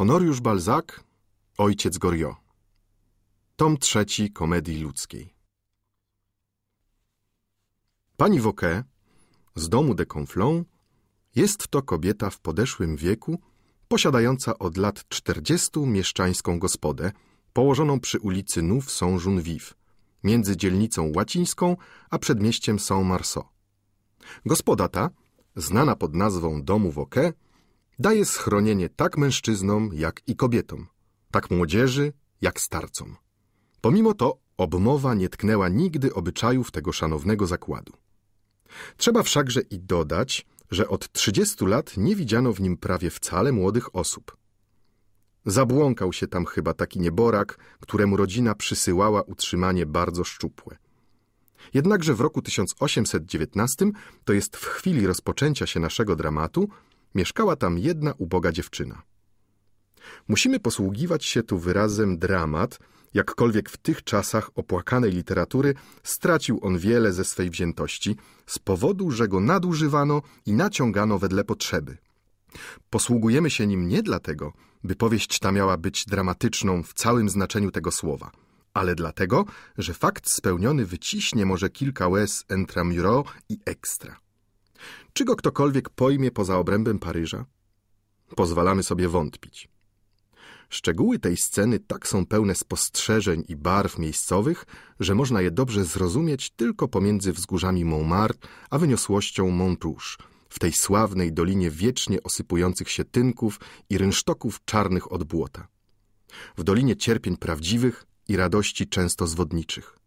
Honoriusz Balzac, Ojciec Goriot. Tom trzeci Komedii Ludzkiej. Pani Woke z domu de Conflans jest to kobieta w podeszłym wieku, posiadająca od lat 40 mieszczańską gospodę, położoną przy ulicy Nouf Saint-Geneviève, między dzielnicą łacińską a przedmieściem Saint-Marceau. Gospoda ta, znana pod nazwą domu Woke, daje schronienie tak mężczyznom, jak i kobietom, tak młodzieży, jak starcom. Pomimo to obmowa nie tknęła nigdy obyczajów tego szanownego zakładu. Trzeba wszakże i dodać, że od 30 lat nie widziano w nim prawie wcale młodych osób. Zabłąkał się tam chyba taki nieborak, któremu rodzina przysyłała utrzymanie bardzo szczupłe. Jednakże w roku 1819, to jest w chwili rozpoczęcia się naszego dramatu, mieszkała tam jedna uboga dziewczyna. Musimy posługiwać się tu wyrazem dramat, jakkolwiek w tych czasach opłakanej literatury stracił on wiele ze swej wziętości z powodu, że go nadużywano i naciągano wedle potrzeby. Posługujemy się nim nie dlatego, by powieść ta miała być dramatyczną w całym znaczeniu tego słowa, ale dlatego, że fakt spełniony wyciśnie może kilka łez entramuro i ekstra. Czy go ktokolwiek pojmie poza obrębem Paryża? Pozwalamy sobie wątpić. Szczegóły tej sceny tak są pełne spostrzeżeń i barw miejscowych, że można je dobrze zrozumieć tylko pomiędzy wzgórzami Montmartre a wyniosłością Montrouge, w tej sławnej dolinie wiecznie osypujących się tynków i rynsztoków czarnych od błota. W dolinie cierpień prawdziwych i radości często zwodniczych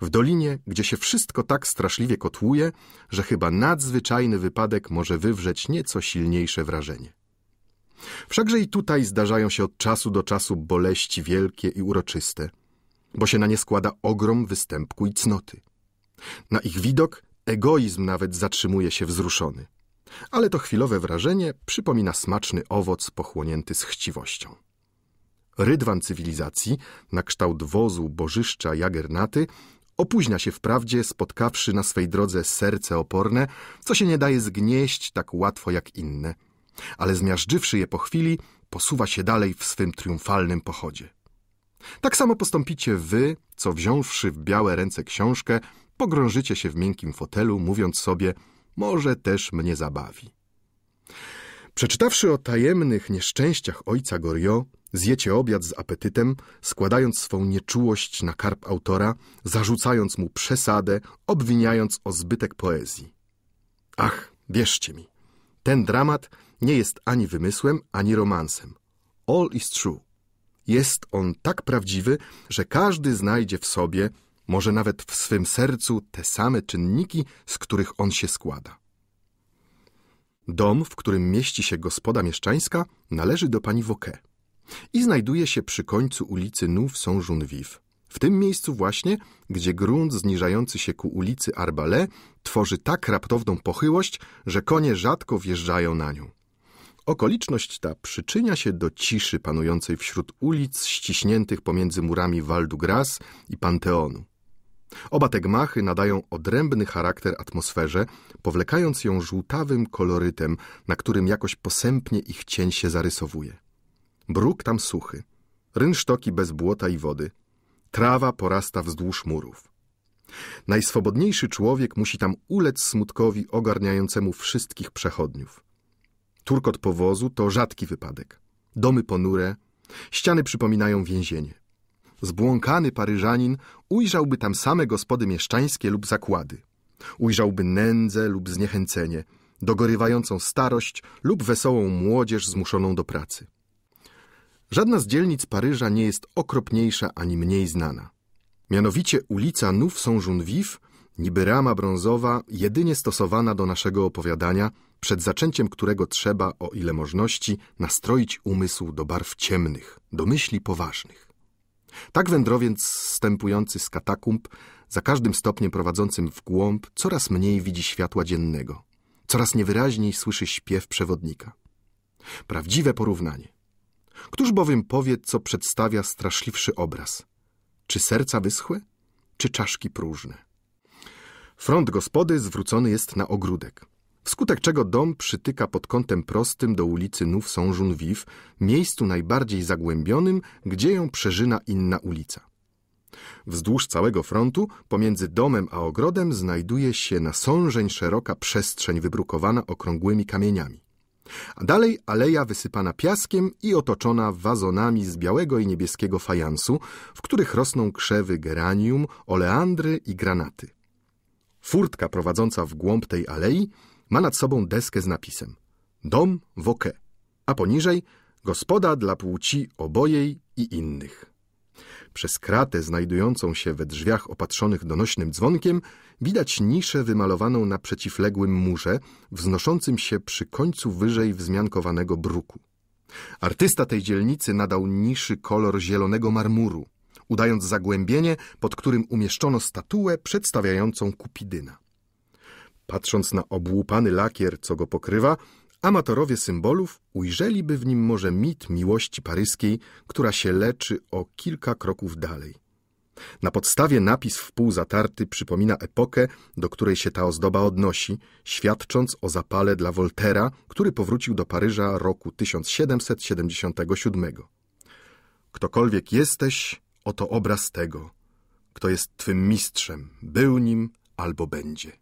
w dolinie, gdzie się wszystko tak straszliwie kotłuje, że chyba nadzwyczajny wypadek może wywrzeć nieco silniejsze wrażenie. Wszakże i tutaj zdarzają się od czasu do czasu boleści wielkie i uroczyste, bo się na nie składa ogrom występku i cnoty. Na ich widok egoizm nawet zatrzymuje się wzruszony. Ale to chwilowe wrażenie przypomina smaczny owoc pochłonięty z chciwością. Rydwan cywilizacji, na kształt wozu bożyszcza Jagernaty, Opóźnia się wprawdzie, spotkawszy na swej drodze serce oporne, co się nie daje zgnieść tak łatwo jak inne. Ale zmiażdżywszy je po chwili, posuwa się dalej w swym triumfalnym pochodzie. Tak samo postąpicie wy, co wziąwszy w białe ręce książkę, pogrążycie się w miękkim fotelu, mówiąc sobie, może też mnie zabawi. Przeczytawszy o tajemnych nieszczęściach ojca Goriot, Zjecie obiad z apetytem, składając swą nieczułość na karp autora, zarzucając mu przesadę, obwiniając o zbytek poezji. Ach, wierzcie mi, ten dramat nie jest ani wymysłem, ani romansem. All is true. Jest on tak prawdziwy, że każdy znajdzie w sobie, może nawet w swym sercu, te same czynniki, z których on się składa. Dom, w którym mieści się gospoda mieszczańska, należy do pani Woke i znajduje się przy końcu ulicy Nouve Saint-Geneviève. W tym miejscu właśnie, gdzie grunt zniżający się ku ulicy Arbalet tworzy tak raptowną pochyłość, że konie rzadko wjeżdżają na nią. Okoliczność ta przyczynia się do ciszy panującej wśród ulic ściśniętych pomiędzy murami Val du Gras i Panteonu. Oba te gmachy nadają odrębny charakter atmosferze, powlekając ją żółtawym kolorytem, na którym jakoś posępnie ich cień się zarysowuje. Bruk tam suchy, rynsztoki bez błota i wody. Trawa porasta wzdłuż murów. Najswobodniejszy człowiek musi tam ulec smutkowi ogarniającemu wszystkich przechodniów. Turkot powozu to rzadki wypadek. Domy ponure, ściany przypominają więzienie. Zbłąkany Paryżanin ujrzałby tam same gospody mieszczańskie lub zakłady. Ujrzałby nędzę lub zniechęcenie, dogorywającą starość lub wesołą młodzież zmuszoną do pracy. Żadna z dzielnic Paryża nie jest okropniejsza ani mniej znana. Mianowicie ulica Nouf saint viv niby rama brązowa, jedynie stosowana do naszego opowiadania, przed zaczęciem którego trzeba, o ile możności, nastroić umysł do barw ciemnych, do myśli poważnych. Tak wędrowiec stępujący z katakumb, za każdym stopniem prowadzącym w głąb, coraz mniej widzi światła dziennego, coraz niewyraźniej słyszy śpiew przewodnika. Prawdziwe porównanie. Któż bowiem powie, co przedstawia straszliwszy obraz? Czy serca wyschłe, czy czaszki próżne? Front gospody zwrócony jest na ogródek, wskutek czego dom przytyka pod kątem prostym do ulicy Nów Sążun-Wiw, miejscu najbardziej zagłębionym, gdzie ją przeżyna inna ulica. Wzdłuż całego frontu, pomiędzy domem a ogrodem, znajduje się na sążeń szeroka przestrzeń wybrukowana okrągłymi kamieniami. A dalej aleja wysypana piaskiem i otoczona wazonami z białego i niebieskiego fajansu, w których rosną krzewy geranium, oleandry i granaty. Furtka prowadząca w głąb tej alei ma nad sobą deskę z napisem Dom Woke, a poniżej gospoda dla płci obojej i innych. Przez kratę znajdującą się we drzwiach opatrzonych donośnym dzwonkiem widać niszę wymalowaną na przeciwległym murze, wznoszącym się przy końcu wyżej wzmiankowanego bruku. Artysta tej dzielnicy nadał niszy kolor zielonego marmuru, udając zagłębienie, pod którym umieszczono statuę przedstawiającą Kupidyna. Patrząc na obłupany lakier, co go pokrywa, amatorowie symbolów ujrzeliby w nim może mit miłości paryskiej, która się leczy o kilka kroków dalej. Na podstawie napis pół zatarty przypomina epokę, do której się ta ozdoba odnosi, świadcząc o zapale dla Woltera, który powrócił do Paryża roku 1777. Ktokolwiek jesteś, oto obraz tego, kto jest twym mistrzem, był nim albo będzie.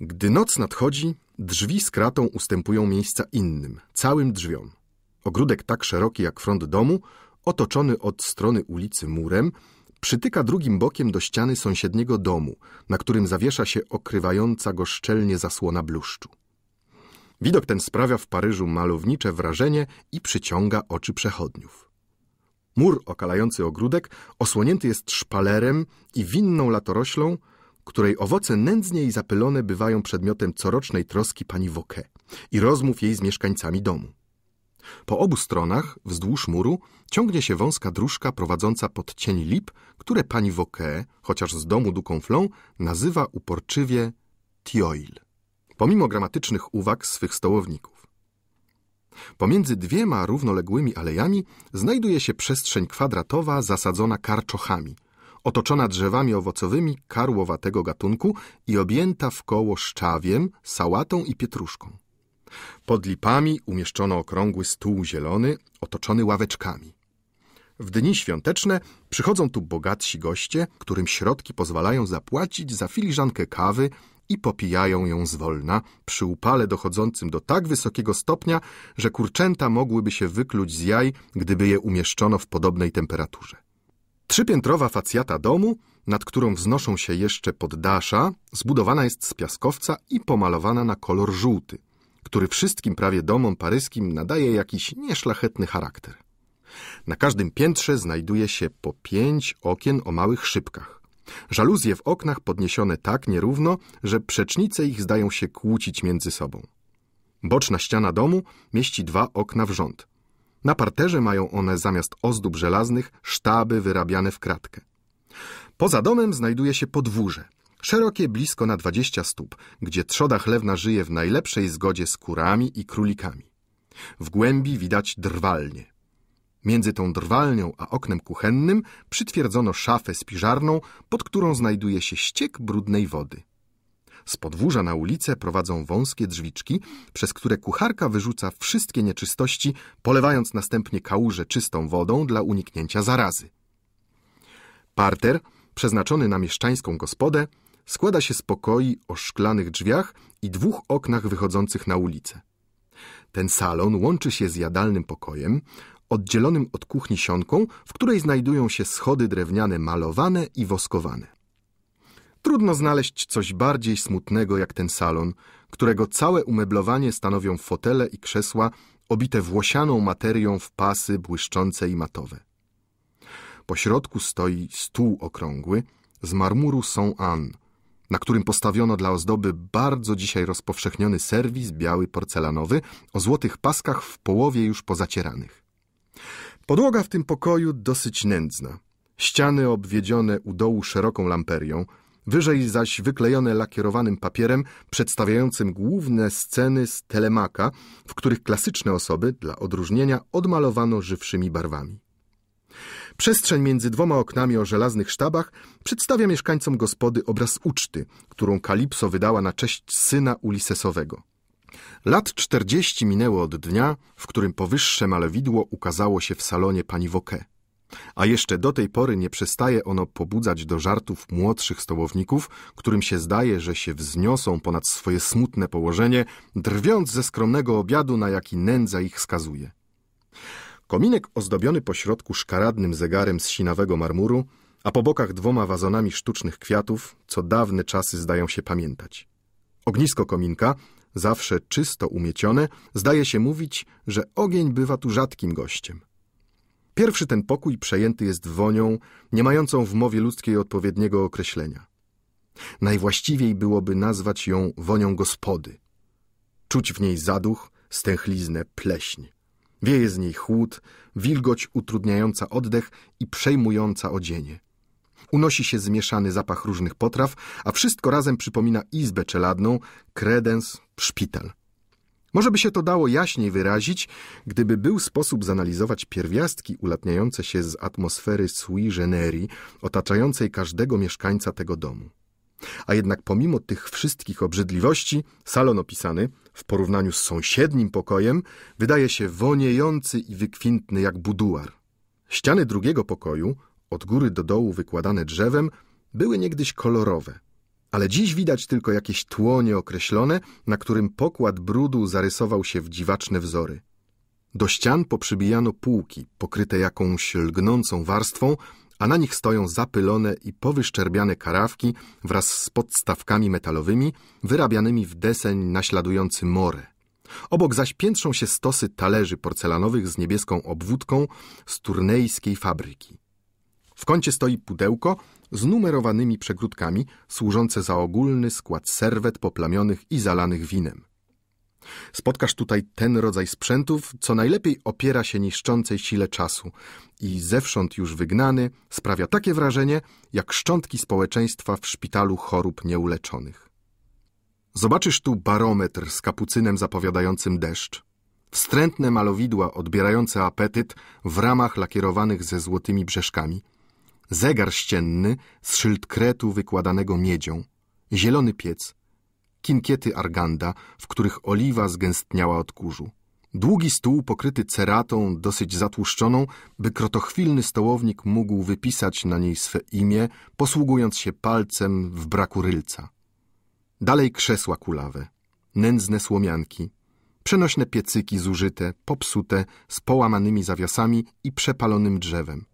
Gdy noc nadchodzi, Drzwi z kratą ustępują miejsca innym, całym drzwiom. Ogródek tak szeroki jak front domu, otoczony od strony ulicy murem, przytyka drugim bokiem do ściany sąsiedniego domu, na którym zawiesza się okrywająca go szczelnie zasłona bluszczu. Widok ten sprawia w Paryżu malownicze wrażenie i przyciąga oczy przechodniów. Mur okalający ogródek osłonięty jest szpalerem i winną latoroślą, której owoce nędznie i zapylone bywają przedmiotem corocznej troski pani Woke i rozmów jej z mieszkańcami domu. Po obu stronach, wzdłuż muru, ciągnie się wąska dróżka prowadząca pod cień lip, które pani Woke, chociaż z domu Dukonflon, nazywa uporczywie tioil, pomimo gramatycznych uwag swych stołowników. Pomiędzy dwiema równoległymi alejami znajduje się przestrzeń kwadratowa zasadzona karczochami – otoczona drzewami owocowymi karłowatego gatunku i objęta w koło szczawiem, sałatą i pietruszką. Pod lipami umieszczono okrągły stół zielony, otoczony ławeczkami. W dni świąteczne przychodzą tu bogatsi goście, którym środki pozwalają zapłacić za filiżankę kawy i popijają ją zwolna, przy upale dochodzącym do tak wysokiego stopnia, że kurczęta mogłyby się wykluć z jaj, gdyby je umieszczono w podobnej temperaturze. Trzypiętrowa facjata domu, nad którą wznoszą się jeszcze poddasza, zbudowana jest z piaskowca i pomalowana na kolor żółty, który wszystkim prawie domom paryskim nadaje jakiś nieszlachetny charakter. Na każdym piętrze znajduje się po pięć okien o małych szybkach. Żaluzje w oknach podniesione tak nierówno, że przecznice ich zdają się kłócić między sobą. Boczna ściana domu mieści dwa okna w rząd – na parterze mają one zamiast ozdób żelaznych sztaby wyrabiane w kratkę. Poza domem znajduje się podwórze, szerokie blisko na 20 stóp, gdzie trzoda chlewna żyje w najlepszej zgodzie z kurami i królikami. W głębi widać drwalnie. Między tą drwalnią a oknem kuchennym przytwierdzono szafę spiżarną, pod którą znajduje się ściek brudnej wody. Z podwórza na ulicę prowadzą wąskie drzwiczki, przez które kucharka wyrzuca wszystkie nieczystości, polewając następnie kałuże czystą wodą dla uniknięcia zarazy. Parter, przeznaczony na mieszczańską gospodę, składa się z pokoi o szklanych drzwiach i dwóch oknach wychodzących na ulicę. Ten salon łączy się z jadalnym pokojem, oddzielonym od kuchni sionką, w której znajdują się schody drewniane malowane i woskowane. Trudno znaleźć coś bardziej smutnego jak ten salon, którego całe umeblowanie stanowią fotele i krzesła obite włosianą materią w pasy błyszczące i matowe. Po środku stoi stół okrągły z marmuru Saint-Anne, na którym postawiono dla ozdoby bardzo dzisiaj rozpowszechniony serwis biały porcelanowy o złotych paskach w połowie już pozacieranych. Podłoga w tym pokoju dosyć nędzna. Ściany obwiedzione u dołu szeroką lamperią – wyżej zaś wyklejone lakierowanym papierem przedstawiającym główne sceny z telemaka, w których klasyczne osoby, dla odróżnienia, odmalowano żywszymi barwami. Przestrzeń między dwoma oknami o żelaznych sztabach przedstawia mieszkańcom gospody obraz uczty, którą Kalipso wydała na cześć syna Ulisesowego. Lat czterdzieści minęło od dnia, w którym powyższe malowidło ukazało się w salonie pani Woke. A jeszcze do tej pory nie przestaje ono pobudzać do żartów młodszych stołowników, którym się zdaje, że się wzniosą ponad swoje smutne położenie, drwiąc ze skromnego obiadu, na jaki nędza ich skazuje. Kominek ozdobiony po środku szkaradnym zegarem z sinawego marmuru, a po bokach dwoma wazonami sztucznych kwiatów, co dawne czasy zdają się pamiętać. Ognisko kominka, zawsze czysto umiecione, zdaje się mówić, że ogień bywa tu rzadkim gościem. Pierwszy ten pokój przejęty jest wonią, nie mającą w mowie ludzkiej odpowiedniego określenia. Najwłaściwiej byłoby nazwać ją wonią gospody. Czuć w niej zaduch, stęchliznę, pleśń. Wieje z niej chłód, wilgoć utrudniająca oddech i przejmująca odzienie. Unosi się zmieszany zapach różnych potraw, a wszystko razem przypomina izbę czeladną, kredens, szpital. Może by się to dało jaśniej wyrazić, gdyby był sposób zanalizować pierwiastki ulatniające się z atmosfery sui generis otaczającej każdego mieszkańca tego domu. A jednak pomimo tych wszystkich obrzydliwości, salon opisany, w porównaniu z sąsiednim pokojem, wydaje się woniejący i wykwintny jak buduar. Ściany drugiego pokoju, od góry do dołu wykładane drzewem, były niegdyś kolorowe – ale dziś widać tylko jakieś tło nieokreślone, na którym pokład brudu zarysował się w dziwaczne wzory. Do ścian poprzybijano półki, pokryte jakąś lgnącą warstwą, a na nich stoją zapylone i powyszczerbiane karawki wraz z podstawkami metalowymi, wyrabianymi w deseń naśladujący morę. Obok zaś piętrzą się stosy talerzy porcelanowych z niebieską obwódką z turnejskiej fabryki. W kącie stoi pudełko, z numerowanymi przegródkami służące za ogólny skład serwet poplamionych i zalanych winem. Spotkasz tutaj ten rodzaj sprzętów, co najlepiej opiera się niszczącej sile czasu i zewsząd już wygnany sprawia takie wrażenie, jak szczątki społeczeństwa w szpitalu chorób nieuleczonych. Zobaczysz tu barometr z kapucynem zapowiadającym deszcz, wstrętne malowidła odbierające apetyt w ramach lakierowanych ze złotymi brzeszkami – zegar ścienny z szyld kretu wykładanego miedzią, zielony piec, kinkiety arganda, w których oliwa zgęstniała od kurzu. Długi stół pokryty ceratą, dosyć zatłuszczoną, by krotochwilny stołownik mógł wypisać na niej swe imię, posługując się palcem w braku rylca. Dalej krzesła kulawe, nędzne słomianki, przenośne piecyki zużyte, popsute, z połamanymi zawiasami i przepalonym drzewem.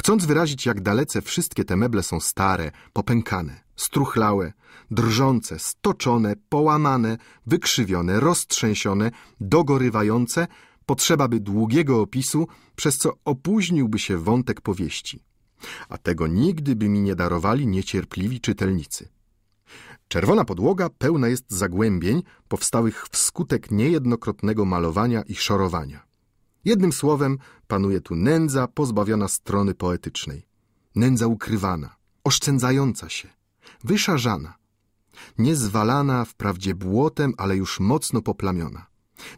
Chcąc wyrazić, jak dalece wszystkie te meble są stare, popękane, struchlałe, drżące, stoczone, połamane, wykrzywione, roztrzęsione, dogorywające, potrzeba by długiego opisu, przez co opóźniłby się wątek powieści. A tego nigdy by mi nie darowali niecierpliwi czytelnicy. Czerwona podłoga pełna jest zagłębień powstałych wskutek niejednokrotnego malowania i szorowania. Jednym słowem, panuje tu nędza pozbawiona strony poetycznej, nędza ukrywana, oszczędzająca się, wyszarzana, niezwalana wprawdzie błotem, ale już mocno poplamiona,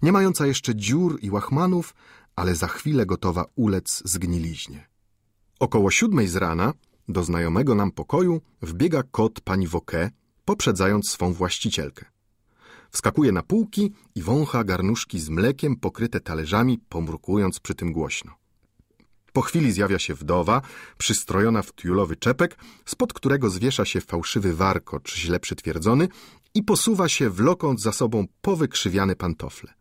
nie mająca jeszcze dziur i łachmanów, ale za chwilę gotowa ulec zgniliźnie. Około siódmej z rana do znajomego nam pokoju wbiega kot pani Woke, poprzedzając swą właścicielkę. Wskakuje na półki i wącha garnuszki z mlekiem pokryte talerzami, pomrukując przy tym głośno. Po chwili zjawia się wdowa, przystrojona w tiulowy czepek, spod którego zwiesza się fałszywy warkocz źle przytwierdzony i posuwa się, wlokąc za sobą powykrzywiane pantofle.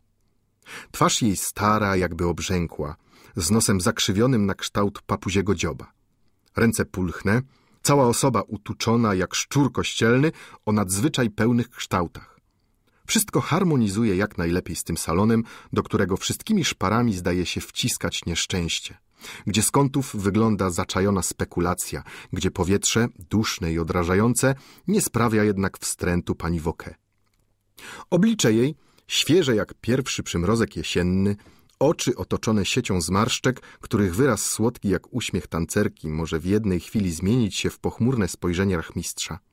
Twarz jej stara, jakby obrzękła, z nosem zakrzywionym na kształt papuziego dzioba. Ręce pulchne, cała osoba utuczona jak szczur kościelny o nadzwyczaj pełnych kształtach. Wszystko harmonizuje jak najlepiej z tym salonem, do którego wszystkimi szparami zdaje się wciskać nieszczęście. Gdzie z kątów wygląda zaczajona spekulacja, gdzie powietrze, duszne i odrażające, nie sprawia jednak wstrętu pani Woke. Oblicze jej, świeże jak pierwszy przymrozek jesienny, oczy otoczone siecią zmarszczek, których wyraz słodki jak uśmiech tancerki może w jednej chwili zmienić się w pochmurne spojrzenie rachmistrza –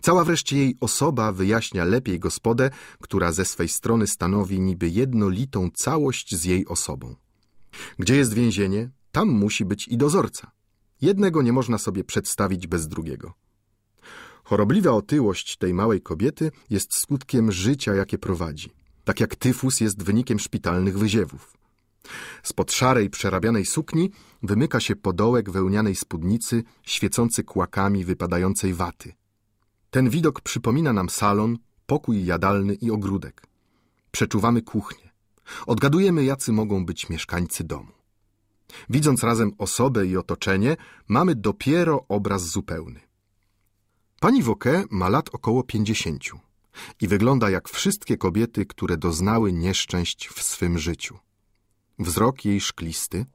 Cała wreszcie jej osoba wyjaśnia lepiej gospodę, która ze swej strony stanowi niby jednolitą całość z jej osobą. Gdzie jest więzienie, tam musi być i dozorca. Jednego nie można sobie przedstawić bez drugiego. Chorobliwa otyłość tej małej kobiety jest skutkiem życia, jakie prowadzi, tak jak tyfus jest wynikiem szpitalnych wyziewów. Spod szarej, przerabianej sukni wymyka się podołek wełnianej spódnicy, świecący kłakami wypadającej waty – ten widok przypomina nam salon, pokój jadalny i ogródek. Przeczuwamy kuchnię. Odgadujemy, jacy mogą być mieszkańcy domu. Widząc razem osobę i otoczenie, mamy dopiero obraz zupełny. Pani Woke ma lat około pięćdziesięciu i wygląda jak wszystkie kobiety, które doznały nieszczęść w swym życiu. Wzrok jej szklisty,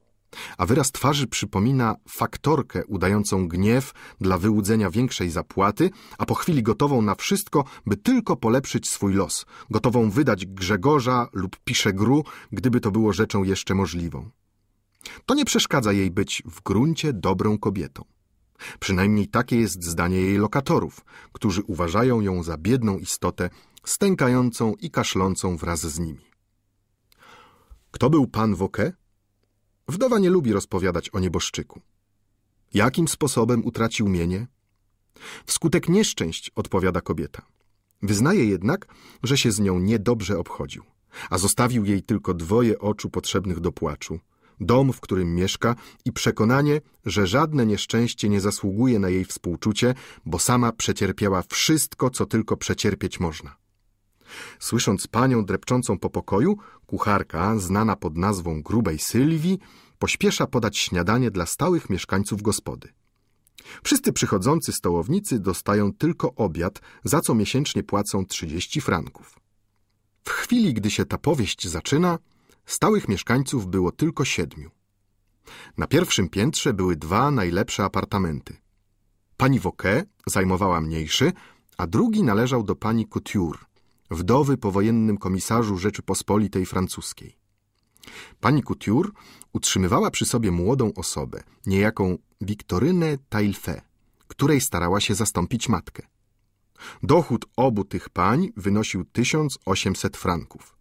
a wyraz twarzy przypomina faktorkę udającą gniew dla wyłudzenia większej zapłaty, a po chwili gotową na wszystko, by tylko polepszyć swój los, gotową wydać Grzegorza lub gru, gdyby to było rzeczą jeszcze możliwą. To nie przeszkadza jej być w gruncie dobrą kobietą. Przynajmniej takie jest zdanie jej lokatorów, którzy uważają ją za biedną istotę, stękającą i kaszlącą wraz z nimi. Kto był pan Woke? Wdowa nie lubi rozpowiadać o nieboszczyku. Jakim sposobem utracił mienie? Wskutek nieszczęść, odpowiada kobieta. Wyznaje jednak, że się z nią niedobrze obchodził, a zostawił jej tylko dwoje oczu potrzebnych do płaczu, dom, w którym mieszka i przekonanie, że żadne nieszczęście nie zasługuje na jej współczucie, bo sama przecierpiała wszystko, co tylko przecierpieć można. Słysząc panią drepczącą po pokoju, kucharka, znana pod nazwą grubej Sylwii, pośpiesza podać śniadanie dla stałych mieszkańców gospody. Wszyscy przychodzący stołownicy dostają tylko obiad, za co miesięcznie płacą 30 franków. W chwili, gdy się ta powieść zaczyna, stałych mieszkańców było tylko siedmiu. Na pierwszym piętrze były dwa najlepsze apartamenty. Pani Woke zajmowała mniejszy, a drugi należał do pani Couture, wdowy powojennym komisarzu Rzeczypospolitej Francuskiej. Pani Couture utrzymywała przy sobie młodą osobę, niejaką Wiktorynę Tailfe, której starała się zastąpić matkę. Dochód obu tych pań wynosił 1800 franków.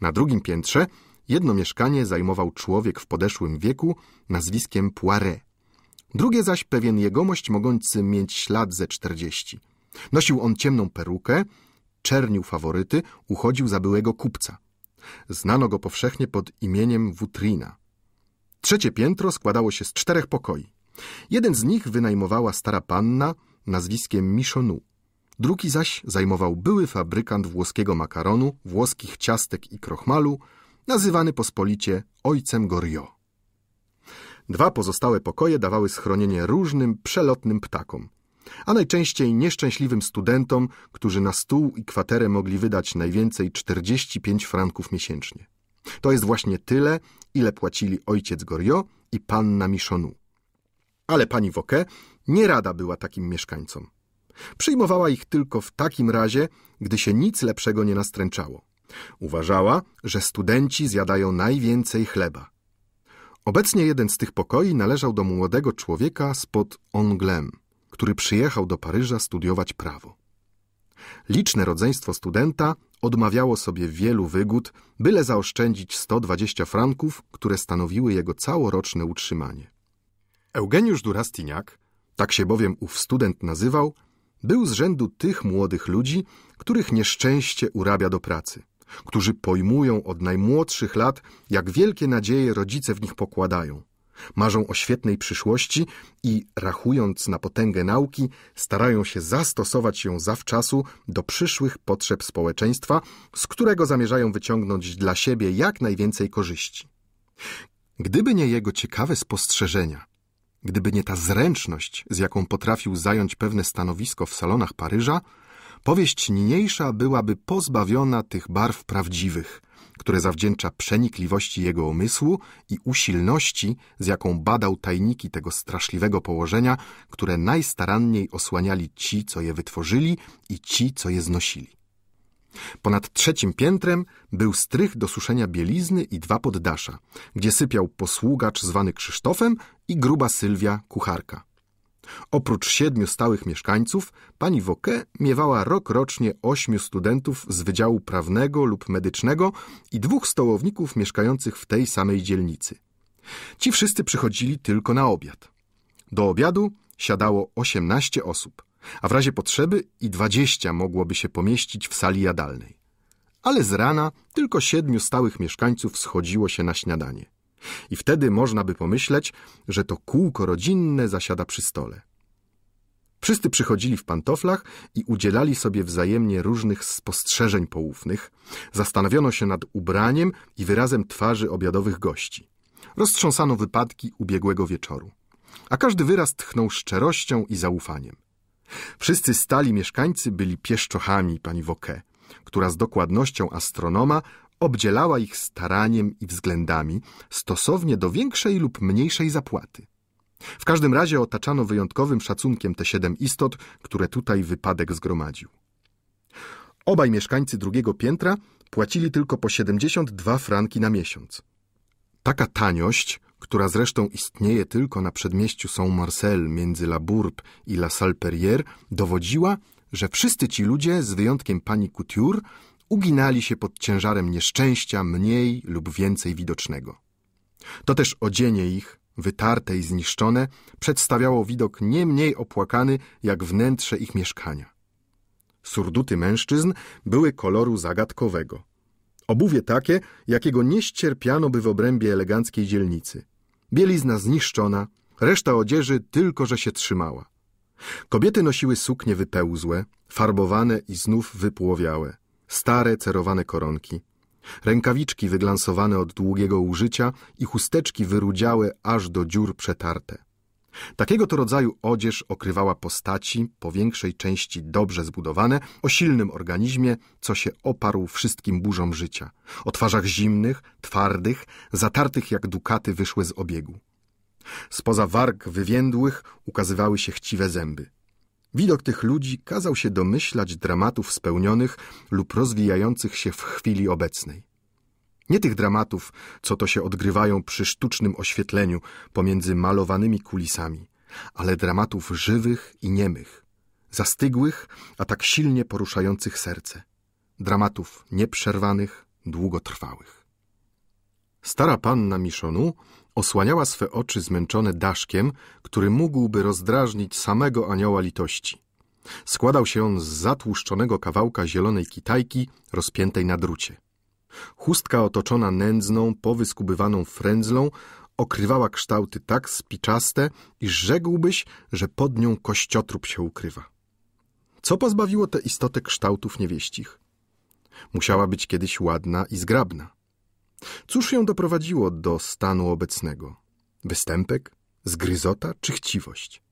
Na drugim piętrze jedno mieszkanie zajmował człowiek w podeszłym wieku nazwiskiem Poiret. Drugie zaś pewien jegomość mogący mieć ślad ze 40. Nosił on ciemną perukę, czernił faworyty, uchodził za byłego kupca. Znano go powszechnie pod imieniem Wutrina. Trzecie piętro składało się z czterech pokoi. Jeden z nich wynajmowała stara panna nazwiskiem Michonu. Drugi zaś zajmował były fabrykant włoskiego makaronu, włoskich ciastek i krochmalu, nazywany pospolicie ojcem Gorio. Dwa pozostałe pokoje dawały schronienie różnym przelotnym ptakom, a najczęściej nieszczęśliwym studentom, którzy na stół i kwaterę mogli wydać najwięcej 45 franków miesięcznie. To jest właśnie tyle, ile płacili ojciec Gorio i panna Miszonu. Ale pani Woke nie rada była takim mieszkańcom. Przyjmowała ich tylko w takim razie, gdy się nic lepszego nie nastręczało. Uważała, że studenci zjadają najwięcej chleba. Obecnie jeden z tych pokoi należał do młodego człowieka spod Onglem który przyjechał do Paryża studiować prawo. Liczne rodzeństwo studenta odmawiało sobie wielu wygód, byle zaoszczędzić 120 franków, które stanowiły jego całoroczne utrzymanie. Eugeniusz Durastiniak, tak się bowiem ów student nazywał, był z rzędu tych młodych ludzi, których nieszczęście urabia do pracy, którzy pojmują od najmłodszych lat, jak wielkie nadzieje rodzice w nich pokładają – Marzą o świetnej przyszłości i, rachując na potęgę nauki, starają się zastosować ją zawczasu do przyszłych potrzeb społeczeństwa, z którego zamierzają wyciągnąć dla siebie jak najwięcej korzyści. Gdyby nie jego ciekawe spostrzeżenia, gdyby nie ta zręczność, z jaką potrafił zająć pewne stanowisko w salonach Paryża, powieść niniejsza byłaby pozbawiona tych barw prawdziwych, które zawdzięcza przenikliwości jego umysłu i usilności, z jaką badał tajniki tego straszliwego położenia, które najstaranniej osłaniali ci, co je wytworzyli i ci, co je znosili. Ponad trzecim piętrem był strych do suszenia bielizny i dwa poddasza, gdzie sypiał posługacz zwany Krzysztofem i gruba Sylwia, kucharka. Oprócz siedmiu stałych mieszkańców, pani Woke miewała rok rocznie ośmiu studentów z Wydziału Prawnego lub Medycznego i dwóch stołowników mieszkających w tej samej dzielnicy. Ci wszyscy przychodzili tylko na obiad. Do obiadu siadało osiemnaście osób, a w razie potrzeby i dwadzieścia mogłoby się pomieścić w sali jadalnej. Ale z rana tylko siedmiu stałych mieszkańców schodziło się na śniadanie. I wtedy można by pomyśleć, że to kółko rodzinne zasiada przy stole. Wszyscy przychodzili w pantoflach i udzielali sobie wzajemnie różnych spostrzeżeń poufnych. Zastanowiono się nad ubraniem i wyrazem twarzy obiadowych gości. Roztrząsano wypadki ubiegłego wieczoru. A każdy wyraz tchnął szczerością i zaufaniem. Wszyscy stali mieszkańcy byli pieszczochami pani Woke, która z dokładnością astronoma obdzielała ich staraniem i względami stosownie do większej lub mniejszej zapłaty. W każdym razie otaczano wyjątkowym szacunkiem te siedem istot, które tutaj wypadek zgromadził. Obaj mieszkańcy drugiego piętra płacili tylko po 72 franki na miesiąc. Taka taniość, która zresztą istnieje tylko na przedmieściu Saint-Marcel między La Bourbe i La Salperière, dowodziła, że wszyscy ci ludzie, z wyjątkiem pani Couture, uginali się pod ciężarem nieszczęścia mniej lub więcej widocznego. To też odzienie ich, wytarte i zniszczone, przedstawiało widok nie mniej opłakany jak wnętrze ich mieszkania. Surduty mężczyzn były koloru zagadkowego. Obuwie takie, jakiego nie ścierpiano by w obrębie eleganckiej dzielnicy. Bielizna zniszczona, reszta odzieży tylko, że się trzymała. Kobiety nosiły suknie wypełzłe, farbowane i znów wypłowiałe stare cerowane koronki, rękawiczki wyglansowane od długiego użycia i chusteczki wyrudziałe aż do dziur przetarte. Takiego to rodzaju odzież okrywała postaci, po większej części dobrze zbudowane, o silnym organizmie, co się oparł wszystkim burzom życia, o twarzach zimnych, twardych, zatartych jak dukaty wyszłe z obiegu. Spoza warg wywiędłych ukazywały się chciwe zęby. Widok tych ludzi kazał się domyślać dramatów spełnionych lub rozwijających się w chwili obecnej. Nie tych dramatów, co to się odgrywają przy sztucznym oświetleniu pomiędzy malowanymi kulisami, ale dramatów żywych i niemych, zastygłych, a tak silnie poruszających serce, dramatów nieprzerwanych, długotrwałych. Stara panna Miszonu osłaniała swe oczy zmęczone daszkiem, który mógłby rozdrażnić samego anioła litości. Składał się on z zatłuszczonego kawałka zielonej kitajki rozpiętej na drucie. Chustka otoczona nędzną, powyskubywaną frędzlą okrywała kształty tak spiczaste, iż rzekłbyś, że pod nią kościotrup się ukrywa. Co pozbawiło tę istotę kształtów niewieścich? Musiała być kiedyś ładna i zgrabna. Cóż ją doprowadziło do stanu obecnego? Występek? Zgryzota czy chciwość?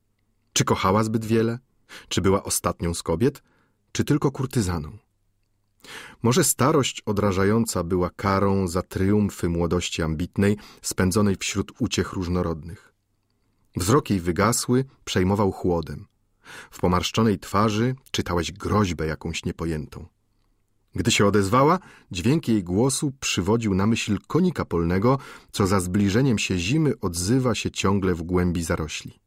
Czy kochała zbyt wiele? Czy była ostatnią z kobiet? Czy tylko kurtyzaną? Może starość odrażająca była karą za triumfy młodości ambitnej, spędzonej wśród uciech różnorodnych. Wzrok jej wygasły, przejmował chłodem. W pomarszczonej twarzy czytałeś groźbę jakąś niepojętą. Gdy się odezwała, dźwięk jej głosu przywodził na myśl konika polnego, co za zbliżeniem się zimy odzywa się ciągle w głębi zarośli.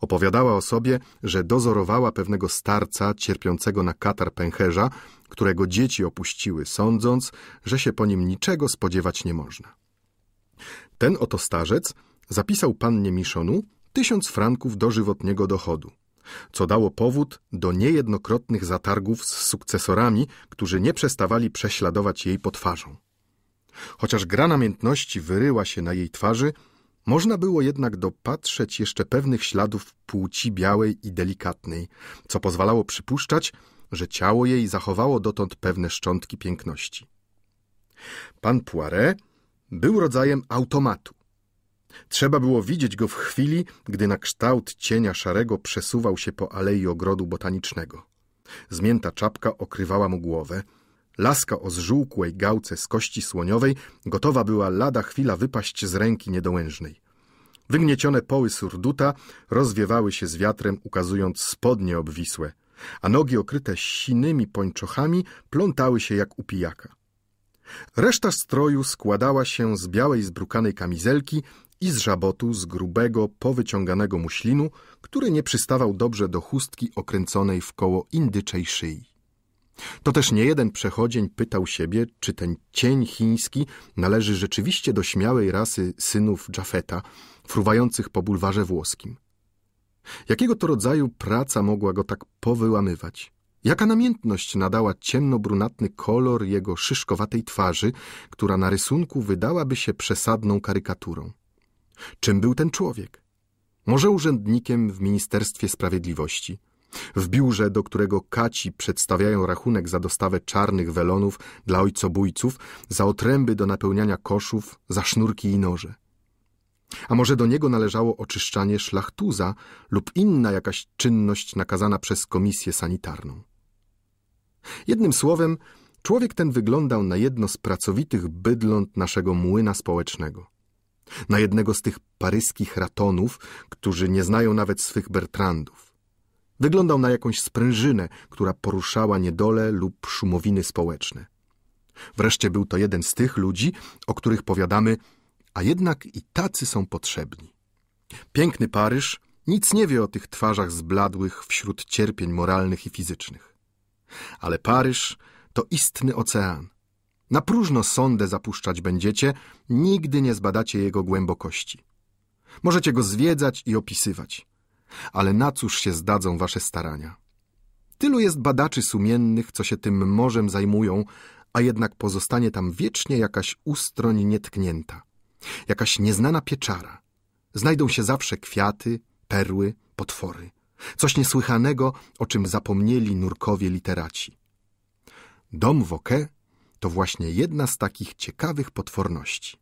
Opowiadała o sobie, że dozorowała pewnego starca cierpiącego na katar pęcherza, którego dzieci opuściły, sądząc, że się po nim niczego spodziewać nie można. Ten oto starzec zapisał pannie Miszonu tysiąc franków dożywotniego dochodu, co dało powód do niejednokrotnych zatargów z sukcesorami, którzy nie przestawali prześladować jej po twarzą. Chociaż gra namiętności wyryła się na jej twarzy, można było jednak dopatrzeć jeszcze pewnych śladów płci białej i delikatnej, co pozwalało przypuszczać, że ciało jej zachowało dotąd pewne szczątki piękności. Pan Poiret był rodzajem automatu. Trzeba było widzieć go w chwili, gdy na kształt cienia szarego przesuwał się po alei ogrodu botanicznego. Zmięta czapka okrywała mu głowę. Laska o zżółkłej gałce z kości słoniowej gotowa była lada chwila wypaść z ręki niedołężnej. Wygniecione poły surduta rozwiewały się z wiatrem, ukazując spodnie obwisłe, a nogi okryte sinymi pończochami plątały się jak u pijaka. Reszta stroju składała się z białej zbrukanej kamizelki i z żabotu z grubego, powyciąganego muślinu, który nie przystawał dobrze do chustki okręconej w koło indyczej szyi. To też nie jeden przechodzień pytał siebie, czy ten cień chiński należy rzeczywiście do śmiałej rasy synów Jaffeta, fruwających po bulwarze włoskim. Jakiego to rodzaju praca mogła go tak powyłamywać? Jaka namiętność nadała ciemnobrunatny kolor jego szyszkowatej twarzy, która na rysunku wydałaby się przesadną karykaturą? Czym był ten człowiek? Może urzędnikiem w Ministerstwie Sprawiedliwości? W biurze, do którego kaci przedstawiają rachunek za dostawę czarnych welonów dla ojcobójców, za otręby do napełniania koszów, za sznurki i noże. A może do niego należało oczyszczanie szlachtuza lub inna jakaś czynność nakazana przez komisję sanitarną. Jednym słowem, człowiek ten wyglądał na jedno z pracowitych bydląt naszego młyna społecznego – na jednego z tych paryskich ratonów, którzy nie znają nawet swych Bertrandów. Wyglądał na jakąś sprężynę, która poruszała niedole lub szumowiny społeczne. Wreszcie był to jeden z tych ludzi, o których powiadamy, a jednak i tacy są potrzebni. Piękny Paryż nic nie wie o tych twarzach zbladłych wśród cierpień moralnych i fizycznych. Ale Paryż to istny ocean – na próżno sondę zapuszczać będziecie, nigdy nie zbadacie jego głębokości. Możecie go zwiedzać i opisywać, ale na cóż się zdadzą wasze starania? Tylu jest badaczy sumiennych, co się tym morzem zajmują, a jednak pozostanie tam wiecznie jakaś ustroń nietknięta, jakaś nieznana pieczara. Znajdą się zawsze kwiaty, perły, potwory. Coś niesłychanego, o czym zapomnieli nurkowie literaci. Dom Woke to właśnie jedna z takich ciekawych potworności.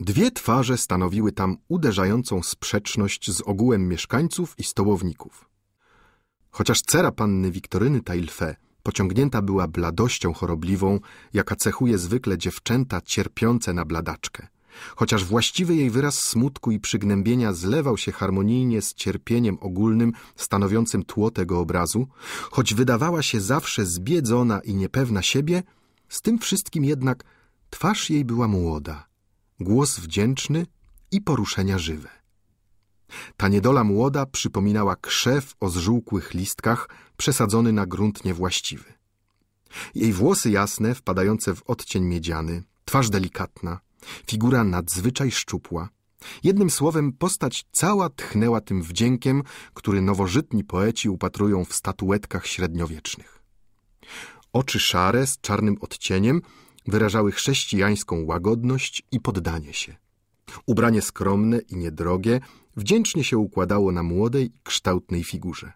Dwie twarze stanowiły tam uderzającą sprzeczność z ogółem mieszkańców i stołowników. Chociaż cera panny Wiktoryny Tailfe pociągnięta była bladością chorobliwą, jaka cechuje zwykle dziewczęta cierpiące na bladaczkę. Chociaż właściwy jej wyraz smutku i przygnębienia zlewał się harmonijnie z cierpieniem ogólnym stanowiącym tło tego obrazu, choć wydawała się zawsze zbiedzona i niepewna siebie – z tym wszystkim jednak twarz jej była młoda, głos wdzięczny i poruszenia żywe. Ta niedola młoda przypominała krzew o zżółkłych listkach przesadzony na grunt niewłaściwy. Jej włosy jasne, wpadające w odcień miedziany, twarz delikatna, figura nadzwyczaj szczupła. Jednym słowem postać cała tchnęła tym wdziękiem, który nowożytni poeci upatrują w statuetkach średniowiecznych. Oczy szare z czarnym odcieniem wyrażały chrześcijańską łagodność i poddanie się. Ubranie skromne i niedrogie wdzięcznie się układało na młodej, kształtnej figurze.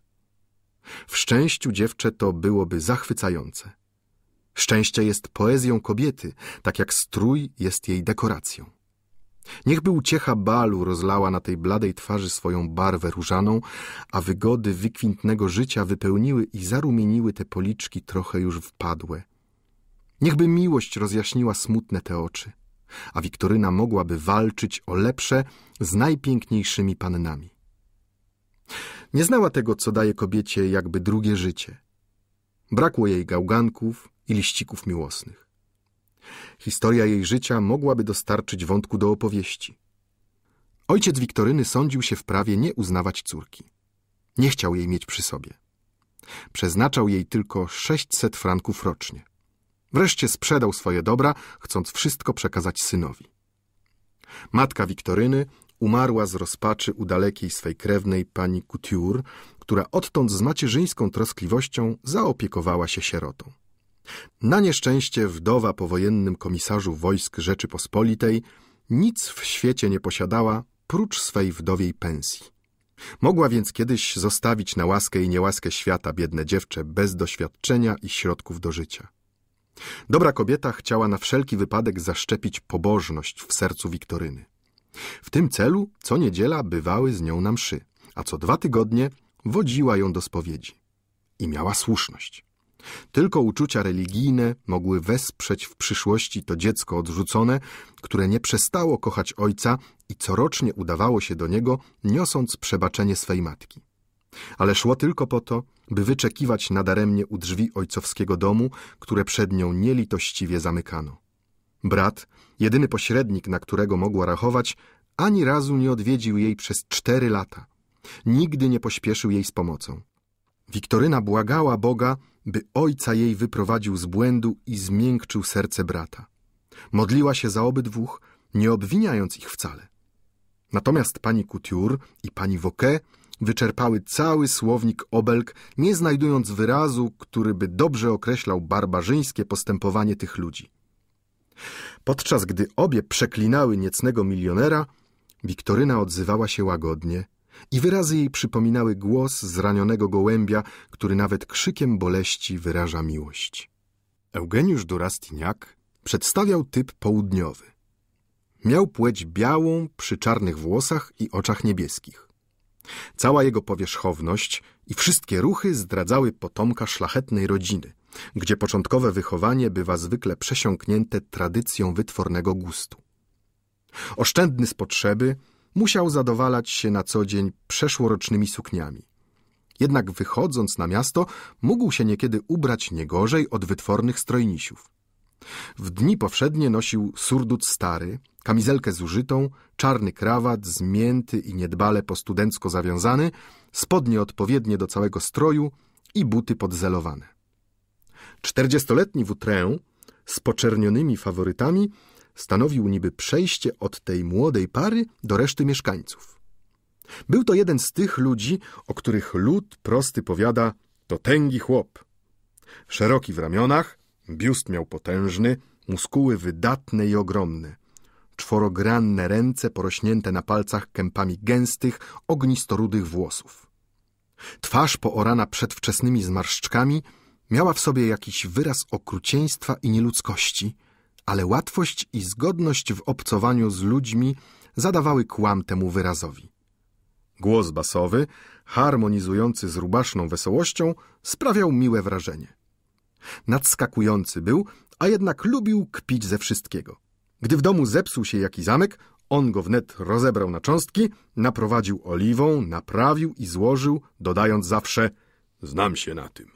W szczęściu dziewczę to byłoby zachwycające. Szczęście jest poezją kobiety, tak jak strój jest jej dekoracją. Niechby uciecha balu rozlała na tej bladej twarzy swoją barwę różaną, a wygody wykwintnego życia wypełniły i zarumieniły te policzki trochę już wpadłe. Niechby miłość rozjaśniła smutne te oczy, a Wiktoryna mogłaby walczyć o lepsze z najpiękniejszymi pannami. Nie znała tego, co daje kobiecie jakby drugie życie. Brakło jej gałganków i liścików miłosnych. Historia jej życia mogłaby dostarczyć wątku do opowieści. Ojciec Wiktoryny sądził się w prawie nie uznawać córki. Nie chciał jej mieć przy sobie. Przeznaczał jej tylko 600 franków rocznie. Wreszcie sprzedał swoje dobra, chcąc wszystko przekazać synowi. Matka Wiktoryny umarła z rozpaczy u dalekiej swej krewnej pani Couture, która odtąd z macierzyńską troskliwością zaopiekowała się sierotą. Na nieszczęście wdowa po wojennym komisarzu wojsk Rzeczypospolitej nic w świecie nie posiadała prócz swej wdowiej pensji. Mogła więc kiedyś zostawić na łaskę i niełaskę świata biedne dziewczę bez doświadczenia i środków do życia. Dobra kobieta chciała na wszelki wypadek zaszczepić pobożność w sercu Wiktoryny. W tym celu co niedziela bywały z nią na mszy, a co dwa tygodnie wodziła ją do spowiedzi. I miała słuszność. Tylko uczucia religijne mogły wesprzeć w przyszłości to dziecko odrzucone, które nie przestało kochać ojca i corocznie udawało się do niego, niosąc przebaczenie swej matki. Ale szło tylko po to, by wyczekiwać nadaremnie u drzwi ojcowskiego domu, które przed nią nielitościwie zamykano. Brat, jedyny pośrednik, na którego mogła rachować, ani razu nie odwiedził jej przez cztery lata. Nigdy nie pośpieszył jej z pomocą. Wiktoryna błagała Boga, by ojca jej wyprowadził z błędu i zmiękczył serce brata. Modliła się za obydwóch, nie obwiniając ich wcale. Natomiast pani Couture i pani Woquet wyczerpały cały słownik obelg, nie znajdując wyrazu, który by dobrze określał barbarzyńskie postępowanie tych ludzi. Podczas gdy obie przeklinały niecnego milionera, Wiktoryna odzywała się łagodnie i wyrazy jej przypominały głos zranionego gołębia, który nawet krzykiem boleści wyraża miłość. Eugeniusz Dorastiniak przedstawiał typ południowy. Miał płeć białą przy czarnych włosach i oczach niebieskich. Cała jego powierzchowność i wszystkie ruchy zdradzały potomka szlachetnej rodziny, gdzie początkowe wychowanie bywa zwykle przesiąknięte tradycją wytwornego gustu. Oszczędny z potrzeby, musiał zadowalać się na co dzień przeszłorocznymi sukniami. Jednak wychodząc na miasto, mógł się niekiedy ubrać nie gorzej od wytwornych strojnisiów. W dni powszednie nosił surdut stary, kamizelkę zużytą, czarny krawat, zmięty i niedbale po studencko zawiązany, spodnie odpowiednie do całego stroju i buty podzelowane. Czterdziestoletni Wutrę z poczernionymi faworytami stanowił niby przejście od tej młodej pary do reszty mieszkańców. Był to jeden z tych ludzi, o których lud prosty powiada to tęgi chłop. Szeroki w ramionach, biust miał potężny, muskuły wydatne i ogromne. Czworogranne ręce porośnięte na palcach kępami gęstych, ognistorudych włosów. Twarz poorana przedwczesnymi zmarszczkami miała w sobie jakiś wyraz okrucieństwa i nieludzkości – ale łatwość i zgodność w obcowaniu z ludźmi zadawały kłam temu wyrazowi. Głos basowy, harmonizujący z rubaszną wesołością, sprawiał miłe wrażenie. Nadskakujący był, a jednak lubił kpić ze wszystkiego. Gdy w domu zepsuł się jaki zamek, on go wnet rozebrał na cząstki, naprowadził oliwą, naprawił i złożył, dodając zawsze – znam się na tym.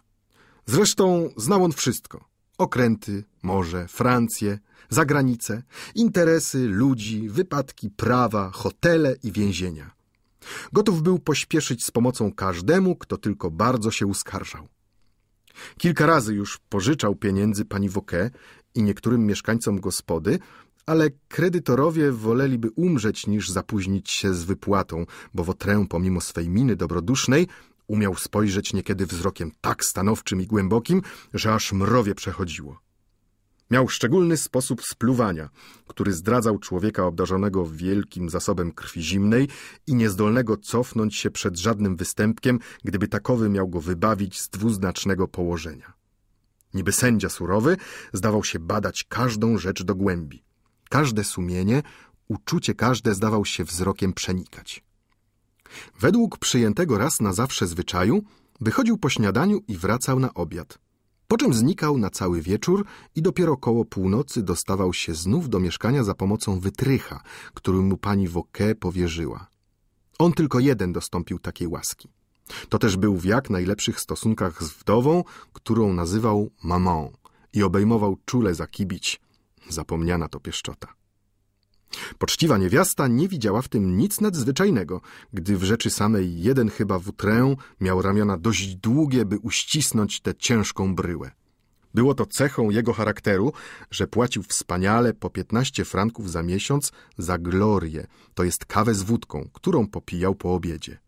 Zresztą znał on wszystko – okręty, morze, Francję, zagranicę, interesy, ludzi, wypadki, prawa, hotele i więzienia. Gotów był pośpieszyć z pomocą każdemu, kto tylko bardzo się uskarżał. Kilka razy już pożyczał pieniędzy pani Woke i niektórym mieszkańcom gospody, ale kredytorowie woleliby umrzeć niż zapóźnić się z wypłatą, bo Wotrę pomimo swej miny dobrodusznej umiał spojrzeć niekiedy wzrokiem tak stanowczym i głębokim, że aż mrowie przechodziło. Miał szczególny sposób spluwania, który zdradzał człowieka obdarzonego wielkim zasobem krwi zimnej i niezdolnego cofnąć się przed żadnym występkiem, gdyby takowy miał go wybawić z dwuznacznego położenia. Niby sędzia surowy zdawał się badać każdą rzecz do głębi. Każde sumienie, uczucie każde zdawał się wzrokiem przenikać. Według przyjętego raz na zawsze zwyczaju, wychodził po śniadaniu i wracał na obiad. Po czym znikał na cały wieczór i dopiero koło północy dostawał się znów do mieszkania za pomocą wytrycha, który mu pani Woke powierzyła. On tylko jeden dostąpił takiej łaski. To też był w jak najlepszych stosunkach z wdową, którą nazywał mamą i obejmował czule zakibić. Zapomniana to pieszczota. Poczciwa niewiasta nie widziała w tym nic nadzwyczajnego, gdy w rzeczy samej jeden chyba wutrę miał ramiona dość długie, by uścisnąć tę ciężką bryłę. Było to cechą jego charakteru, że płacił wspaniale po 15 franków za miesiąc za glorię, to jest kawę z wódką, którą popijał po obiedzie.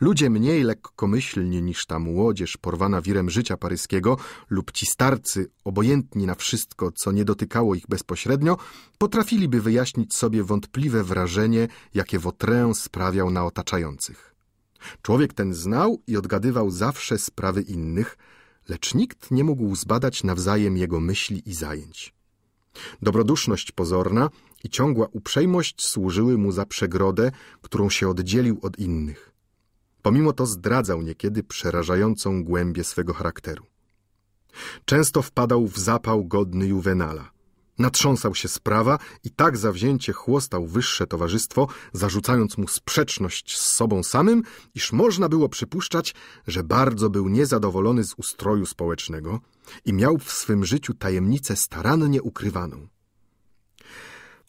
Ludzie mniej lekkomyślni niż ta młodzież porwana wirem życia paryskiego lub ci starcy, obojętni na wszystko, co nie dotykało ich bezpośrednio, potrafiliby wyjaśnić sobie wątpliwe wrażenie, jakie Wotrę sprawiał na otaczających. Człowiek ten znał i odgadywał zawsze sprawy innych, lecz nikt nie mógł zbadać nawzajem jego myśli i zajęć. Dobroduszność pozorna i ciągła uprzejmość służyły mu za przegrodę, którą się oddzielił od innych. Pomimo to zdradzał niekiedy przerażającą głębię swego charakteru. Często wpadał w zapał godny juvenala, Natrząsał się sprawa i tak zawzięcie chłostał wyższe towarzystwo, zarzucając mu sprzeczność z sobą samym, iż można było przypuszczać, że bardzo był niezadowolony z ustroju społecznego i miał w swym życiu tajemnicę starannie ukrywaną.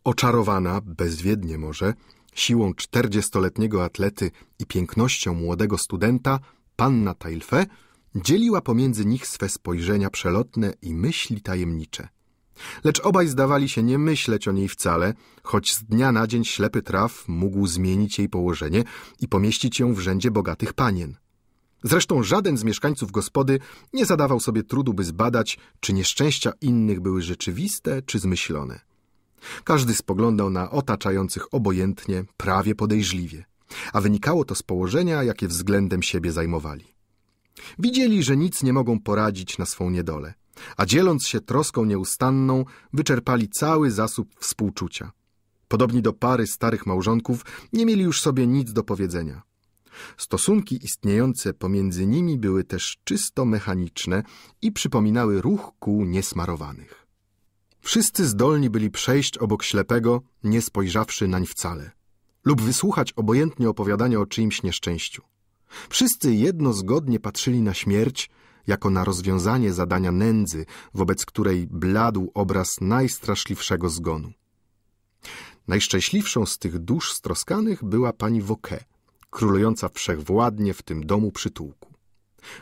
Oczarowana, bezwiednie może, Siłą czterdziestoletniego atlety i pięknością młodego studenta, panna Tailfe dzieliła pomiędzy nich swe spojrzenia przelotne i myśli tajemnicze. Lecz obaj zdawali się nie myśleć o niej wcale, choć z dnia na dzień ślepy traf mógł zmienić jej położenie i pomieścić ją w rzędzie bogatych panien. Zresztą żaden z mieszkańców gospody nie zadawał sobie trudu, by zbadać, czy nieszczęścia innych były rzeczywiste czy zmyślone. Każdy spoglądał na otaczających obojętnie, prawie podejrzliwie, a wynikało to z położenia, jakie względem siebie zajmowali. Widzieli, że nic nie mogą poradzić na swą niedolę, a dzieląc się troską nieustanną, wyczerpali cały zasób współczucia. Podobni do pary starych małżonków, nie mieli już sobie nic do powiedzenia. Stosunki istniejące pomiędzy nimi były też czysto mechaniczne i przypominały ruch kół niesmarowanych. Wszyscy zdolni byli przejść obok ślepego, nie spojrzawszy nań wcale, lub wysłuchać obojętnie opowiadania o czyimś nieszczęściu. Wszyscy jednozgodnie patrzyli na śmierć jako na rozwiązanie zadania nędzy, wobec której bladł obraz najstraszliwszego zgonu. Najszczęśliwszą z tych dusz stroskanych była pani Woke, królująca wszechwładnie w tym domu przytułku.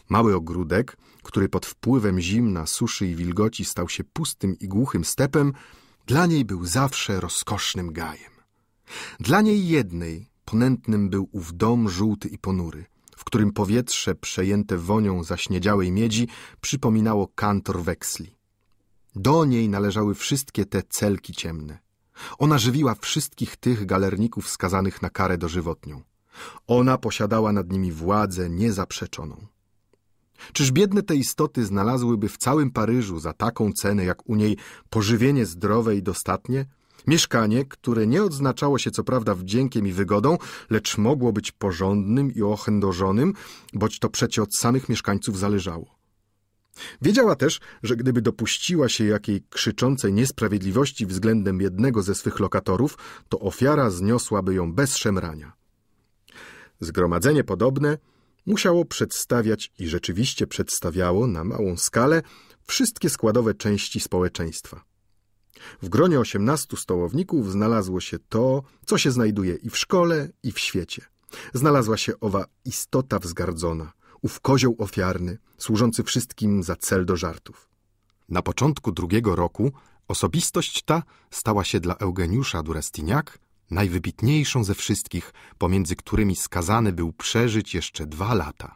Mały ogródek, który pod wpływem zimna, suszy i wilgoci stał się pustym i głuchym stepem, dla niej był zawsze rozkosznym gajem. Dla niej jednej ponętnym był ów dom żółty i ponury, w którym powietrze przejęte wonią zaśniedziałej miedzi przypominało kantor weksli. Do niej należały wszystkie te celki ciemne. Ona żywiła wszystkich tych galerników skazanych na karę dożywotnią. Ona posiadała nad nimi władzę niezaprzeczoną. Czyż biedne te istoty znalazłyby w całym Paryżu za taką cenę jak u niej pożywienie zdrowe i dostatnie? Mieszkanie, które nie odznaczało się co prawda wdziękiem i wygodą, lecz mogło być porządnym i ochędożonym, boć to przecie od samych mieszkańców zależało. Wiedziała też, że gdyby dopuściła się jakiej krzyczącej niesprawiedliwości względem jednego ze swych lokatorów, to ofiara zniosłaby ją bez szemrania. Zgromadzenie podobne musiało przedstawiać i rzeczywiście przedstawiało na małą skalę wszystkie składowe części społeczeństwa. W gronie osiemnastu stołowników znalazło się to, co się znajduje i w szkole, i w świecie. Znalazła się owa istota wzgardzona, ów kozioł ofiarny, służący wszystkim za cel do żartów. Na początku drugiego roku osobistość ta stała się dla Eugeniusza Durestiniak najwybitniejszą ze wszystkich, pomiędzy którymi skazany był przeżyć jeszcze dwa lata.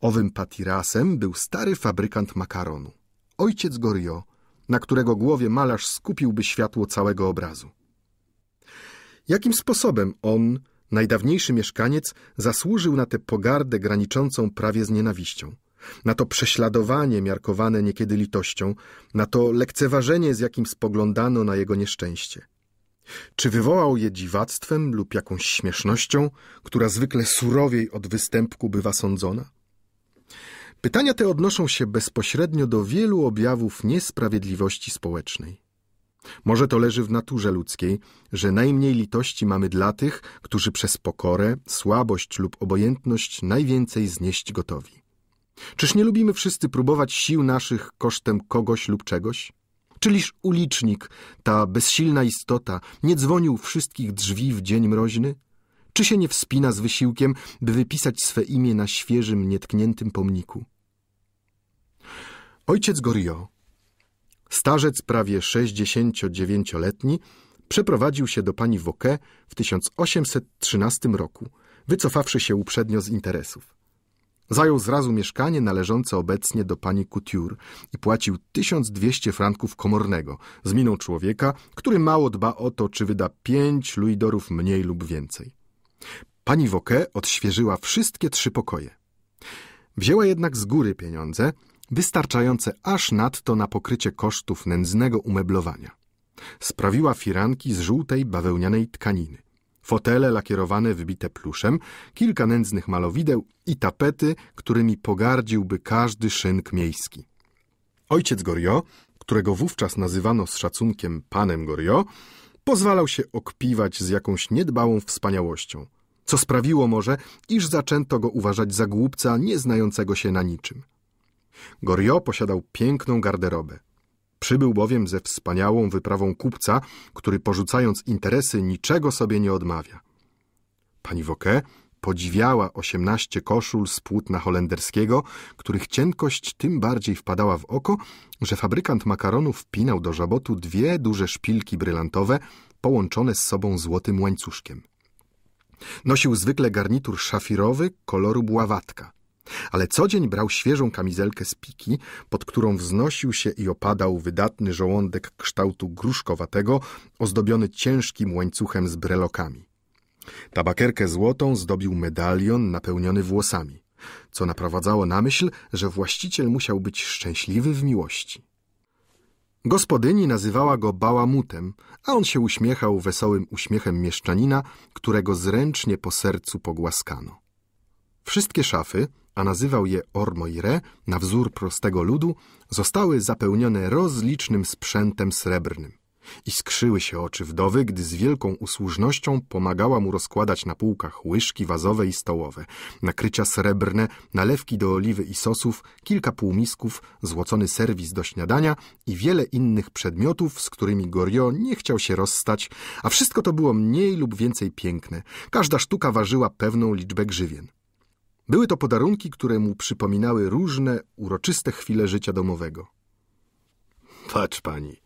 Owym Patirasem był stary fabrykant makaronu, ojciec Gorio, na którego głowie malarz skupiłby światło całego obrazu. Jakim sposobem on, najdawniejszy mieszkaniec, zasłużył na tę pogardę graniczącą prawie z nienawiścią? na to prześladowanie miarkowane niekiedy litością, na to lekceważenie, z jakim spoglądano na jego nieszczęście. Czy wywołał je dziwactwem lub jakąś śmiesznością, która zwykle surowiej od występku bywa sądzona? Pytania te odnoszą się bezpośrednio do wielu objawów niesprawiedliwości społecznej. Może to leży w naturze ludzkiej, że najmniej litości mamy dla tych, którzy przez pokorę, słabość lub obojętność najwięcej znieść gotowi. Czyż nie lubimy wszyscy próbować sił naszych kosztem kogoś lub czegoś? Czyliż ulicznik, ta bezsilna istota, nie dzwonił wszystkich drzwi w dzień mroźny? Czy się nie wspina z wysiłkiem, by wypisać swe imię na świeżym, nietkniętym pomniku? Ojciec Gorio, starzec prawie 69-letni, przeprowadził się do pani Woke w 1813 roku, wycofawszy się uprzednio z interesów. Zajął zrazu mieszkanie należące obecnie do pani Couture i płacił 1200 franków komornego z miną człowieka, który mało dba o to, czy wyda pięć luidorów mniej lub więcej. Pani Woke odświeżyła wszystkie trzy pokoje. Wzięła jednak z góry pieniądze, wystarczające aż nadto na pokrycie kosztów nędznego umeblowania. Sprawiła firanki z żółtej bawełnianej tkaniny fotele lakierowane wybite pluszem, kilka nędznych malowideł i tapety, którymi pogardziłby każdy szynk miejski. Ojciec Gorio, którego wówczas nazywano z szacunkiem panem Gorio, pozwalał się okpiwać z jakąś niedbałą wspaniałością, co sprawiło może, iż zaczęto go uważać za głupca nieznającego się na niczym. Gorio posiadał piękną garderobę. Przybył bowiem ze wspaniałą wyprawą kupca, który porzucając interesy niczego sobie nie odmawia. Pani Woke podziwiała osiemnaście koszul z płótna holenderskiego, których cienkość tym bardziej wpadała w oko, że fabrykant makaronów wpinał do żabotu dwie duże szpilki brylantowe połączone z sobą złotym łańcuszkiem. Nosił zwykle garnitur szafirowy koloru bławatka. Ale co dzień brał świeżą kamizelkę z piki, pod którą wznosił się i opadał wydatny żołądek kształtu gruszkowatego, ozdobiony ciężkim łańcuchem z brelokami. Tabakerkę złotą zdobił medalion napełniony włosami, co naprowadzało na myśl, że właściciel musiał być szczęśliwy w miłości. Gospodyni nazywała go bałamutem, a on się uśmiechał wesołym uśmiechem mieszczanina, którego zręcznie po sercu pogłaskano. Wszystkie szafy, a nazywał je Ormoire, na wzór prostego ludu, zostały zapełnione rozlicznym sprzętem srebrnym. I skrzyły się oczy wdowy, gdy z wielką usłużnością pomagała mu rozkładać na półkach łyżki wazowe i stołowe, nakrycia srebrne, nalewki do oliwy i sosów, kilka półmisków, złocony serwis do śniadania i wiele innych przedmiotów, z którymi Gorio nie chciał się rozstać, a wszystko to było mniej lub więcej piękne. Każda sztuka ważyła pewną liczbę grzywien. Były to podarunki, które mu przypominały różne uroczyste chwile życia domowego. Patrz pani,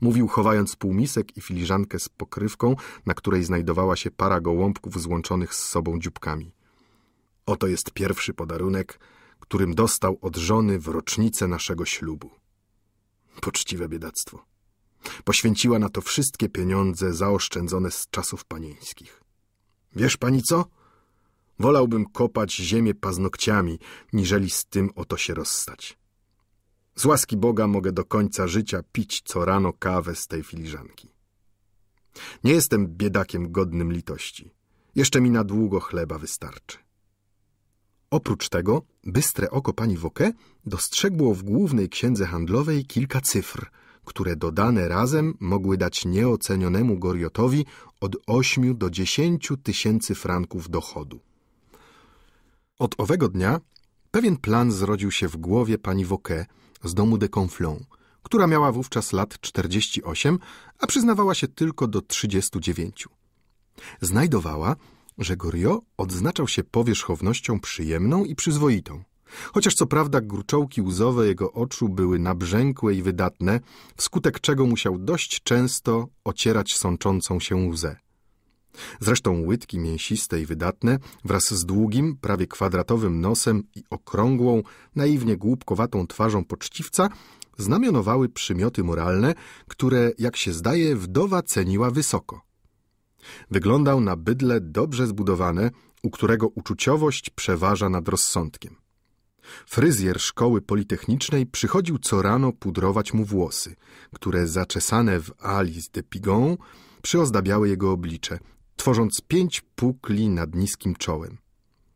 mówił chowając półmisek i filiżankę z pokrywką, na której znajdowała się para gołąbków złączonych z sobą dzióbkami. Oto jest pierwszy podarunek, którym dostał od żony w rocznicę naszego ślubu. Poczciwe biedactwo. Poświęciła na to wszystkie pieniądze zaoszczędzone z czasów panieńskich. Wiesz pani co? Wolałbym kopać ziemię paznokciami, niżeli z tym oto się rozstać. Z łaski Boga mogę do końca życia pić co rano kawę z tej filiżanki. Nie jestem biedakiem godnym litości. Jeszcze mi na długo chleba wystarczy. Oprócz tego bystre oko pani Woke dostrzegło w głównej księdze handlowej kilka cyfr, które dodane razem mogły dać nieocenionemu Goriotowi od 8 do 10 tysięcy franków dochodu. Od owego dnia pewien plan zrodził się w głowie pani Woke z domu de Conflon, która miała wówczas lat 48, a przyznawała się tylko do 39. Znajdowała, że Goriot odznaczał się powierzchownością przyjemną i przyzwoitą. Chociaż co prawda gruczołki łzowe jego oczu były nabrzękłe i wydatne, wskutek czego musiał dość często ocierać sączącą się łzę. Zresztą łydki mięsiste i wydatne, wraz z długim, prawie kwadratowym nosem i okrągłą, naiwnie głupkowatą twarzą poczciwca, znamionowały przymioty moralne, które, jak się zdaje, wdowa ceniła wysoko. Wyglądał na bydle dobrze zbudowane, u którego uczuciowość przeważa nad rozsądkiem. Fryzjer szkoły politechnicznej przychodził co rano pudrować mu włosy, które zaczesane w Alice de Pigon przyozdabiały jego oblicze, tworząc pięć pukli nad niskim czołem.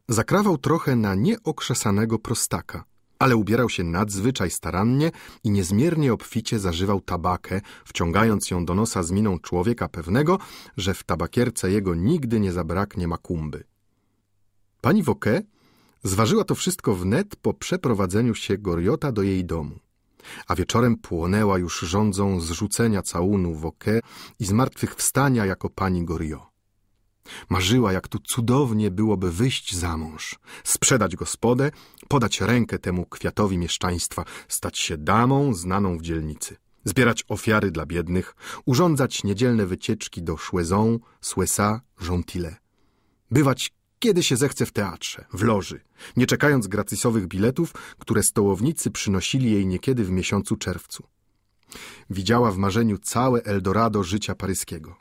Zakrawał trochę na nieokrzesanego prostaka, ale ubierał się nadzwyczaj starannie i niezmiernie obficie zażywał tabakę, wciągając ją do nosa z miną człowieka pewnego, że w tabakierce jego nigdy nie zabraknie makumby. Pani Woke zważyła to wszystko wnet po przeprowadzeniu się Goriota do jej domu a wieczorem płonęła już rządzą zrzucenia całunu wokę i zmartwychwstania jako pani Gorio. Marzyła, jak tu cudownie byłoby wyjść za mąż, sprzedać gospodę, podać rękę temu kwiatowi mieszczaństwa, stać się damą znaną w dzielnicy, zbierać ofiary dla biednych, urządzać niedzielne wycieczki do Szłezon, Słesa, Gentile, bywać kiedy się zechce w teatrze, w loży, nie czekając gracysowych biletów, które stołownicy przynosili jej niekiedy w miesiącu czerwcu. Widziała w marzeniu całe Eldorado życia paryskiego –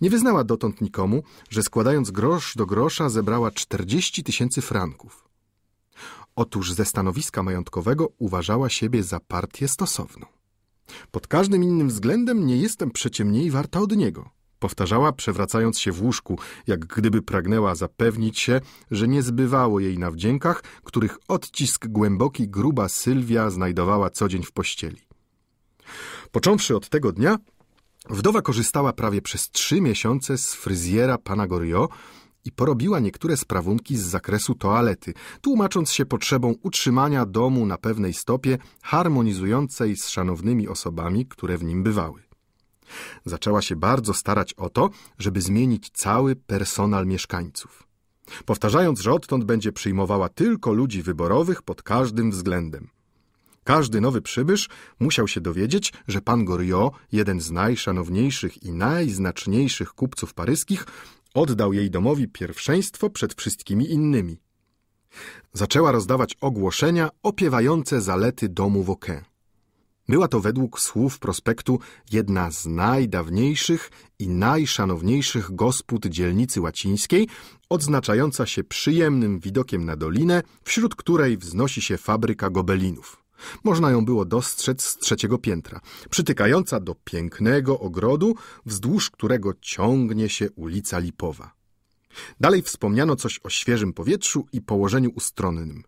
nie wyznała dotąd nikomu, że składając grosz do grosza zebrała 40 tysięcy franków. Otóż ze stanowiska majątkowego uważała siebie za partię stosowną. Pod każdym innym względem nie jestem przecie mniej warta od niego – powtarzała, przewracając się w łóżku, jak gdyby pragnęła zapewnić się, że nie zbywało jej na wdziękach, których odcisk głęboki gruba Sylwia znajdowała co dzień w pościeli. Począwszy od tego dnia, Wdowa korzystała prawie przez trzy miesiące z fryzjera pana Gorio i porobiła niektóre sprawunki z zakresu toalety, tłumacząc się potrzebą utrzymania domu na pewnej stopie harmonizującej z szanownymi osobami, które w nim bywały. Zaczęła się bardzo starać o to, żeby zmienić cały personal mieszkańców. Powtarzając, że odtąd będzie przyjmowała tylko ludzi wyborowych pod każdym względem. Każdy nowy przybysz musiał się dowiedzieć, że pan Goriot, jeden z najszanowniejszych i najznaczniejszych kupców paryskich, oddał jej domowi pierwszeństwo przed wszystkimi innymi. Zaczęła rozdawać ogłoszenia opiewające zalety domu Wauquin. Była to według słów prospektu jedna z najdawniejszych i najszanowniejszych gospód dzielnicy łacińskiej, odznaczająca się przyjemnym widokiem na dolinę, wśród której wznosi się fabryka gobelinów. Można ją było dostrzec z trzeciego piętra, przytykająca do pięknego ogrodu, wzdłuż którego ciągnie się ulica Lipowa. Dalej wspomniano coś o świeżym powietrzu i położeniu ustronnym.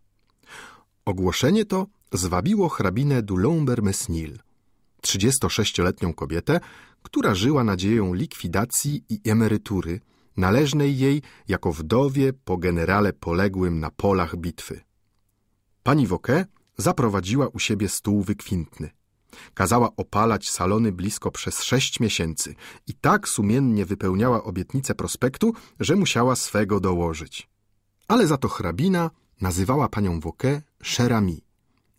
Ogłoszenie to zwabiło hrabinę Dulomber-Mesnil, 36-letnią kobietę, która żyła nadzieją likwidacji i emerytury, należnej jej jako wdowie po generale poległym na polach bitwy. Pani Woke zaprowadziła u siebie stół wykwintny. Kazała opalać salony blisko przez sześć miesięcy i tak sumiennie wypełniała obietnicę prospektu, że musiała swego dołożyć. Ale za to hrabina nazywała panią Woke Sherami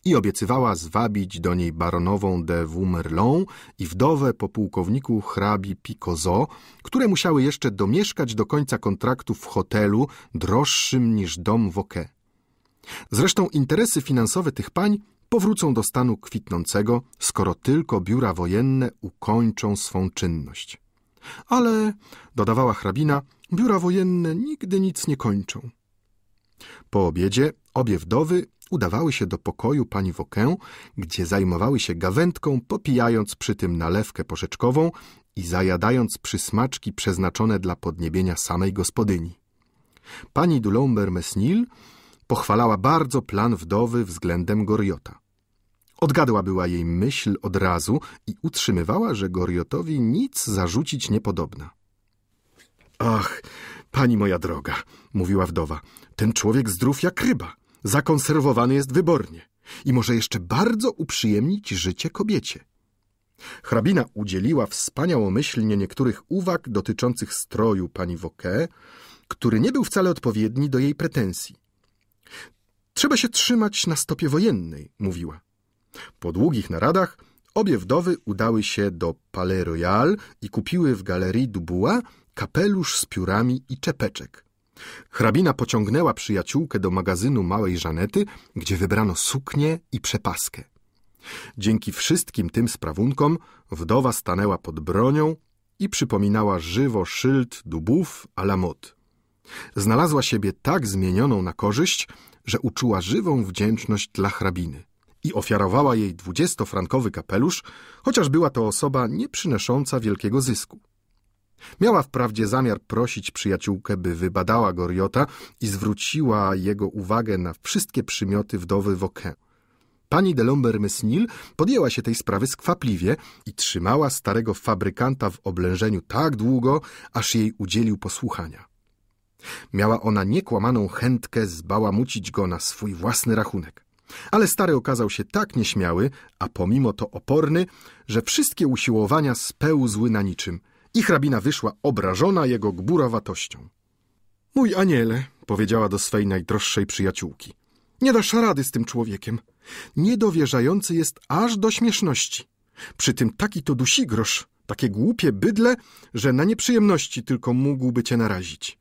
i obiecywała zwabić do niej baronową de Wumerlon i wdowę po pułkowniku hrabi Picozo, które musiały jeszcze domieszkać do końca kontraktu w hotelu droższym niż dom Woke. Zresztą interesy finansowe tych pań powrócą do stanu kwitnącego, skoro tylko biura wojenne ukończą swą czynność. Ale, dodawała hrabina, biura wojenne nigdy nic nie kończą. Po obiedzie obie wdowy udawały się do pokoju pani Wokę, gdzie zajmowały się gawędką, popijając przy tym nalewkę porzeczkową i zajadając przysmaczki przeznaczone dla podniebienia samej gospodyni. Pani Dulomber Mesnil pochwalała bardzo plan wdowy względem Goriota. Odgadła była jej myśl od razu i utrzymywała, że Goriotowi nic zarzucić niepodobna. Ach, pani moja droga, mówiła wdowa, ten człowiek zdrów jak ryba, zakonserwowany jest wybornie i może jeszcze bardzo uprzyjemnić życie kobiecie. Hrabina udzieliła wspaniałomyślnie niektórych uwag dotyczących stroju pani Woke, który nie był wcale odpowiedni do jej pretensji. Trzeba się trzymać na stopie wojennej, mówiła. Po długich naradach obie wdowy udały się do Palais Royal i kupiły w Galerii Dubois kapelusz z piórami i czepeczek. Hrabina pociągnęła przyjaciółkę do magazynu małej Żanety, gdzie wybrano suknię i przepaskę. Dzięki wszystkim tym sprawunkom wdowa stanęła pod bronią i przypominała żywo szyld dubów a la mot. Znalazła siebie tak zmienioną na korzyść, że uczuła żywą wdzięczność dla hrabiny i ofiarowała jej dwudziestofrankowy kapelusz, chociaż była to osoba nie przynosząca wielkiego zysku. Miała wprawdzie zamiar prosić przyjaciółkę, by wybadała Goriota i zwróciła jego uwagę na wszystkie przymioty wdowy Wokę. Pani de lomber podjęła się tej sprawy skwapliwie i trzymała starego fabrykanta w oblężeniu tak długo, aż jej udzielił posłuchania. Miała ona niekłamaną chętkę zbałamucić go na swój własny rachunek. Ale stary okazał się tak nieśmiały, a pomimo to oporny, że wszystkie usiłowania spełzły na niczym i hrabina wyszła obrażona jego gburowatością. Mój aniele, powiedziała do swej najdroższej przyjaciółki, nie dasz rady z tym człowiekiem. Niedowierzający jest aż do śmieszności. Przy tym taki to dusigrosz, takie głupie bydle, że na nieprzyjemności tylko mógłby cię narazić.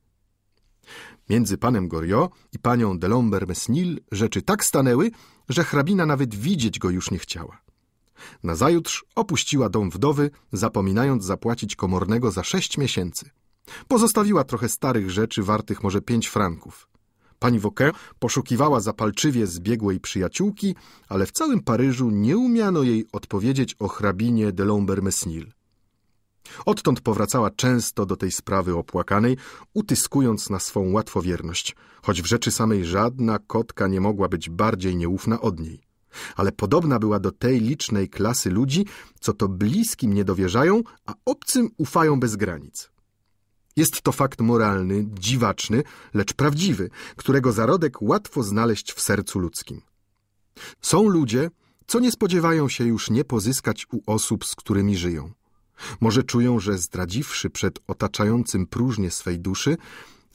Między panem Goriot i panią de Lomber-Mesnil rzeczy tak stanęły, że hrabina nawet widzieć go już nie chciała. Nazajutrz opuściła dom wdowy, zapominając zapłacić komornego za sześć miesięcy. Pozostawiła trochę starych rzeczy wartych może pięć franków. Pani Vauquer poszukiwała zapalczywie zbiegłej przyjaciółki, ale w całym Paryżu nie umiano jej odpowiedzieć o hrabinie de Lomber-Mesnil. Odtąd powracała często do tej sprawy opłakanej, utyskując na swą łatwowierność, choć w rzeczy samej żadna kotka nie mogła być bardziej nieufna od niej. Ale podobna była do tej licznej klasy ludzi, co to bliskim nie dowierzają, a obcym ufają bez granic. Jest to fakt moralny, dziwaczny, lecz prawdziwy, którego zarodek łatwo znaleźć w sercu ludzkim. Są ludzie, co nie spodziewają się już nie pozyskać u osób, z którymi żyją – może czują, że zdradziwszy przed otaczającym próżnię swej duszy,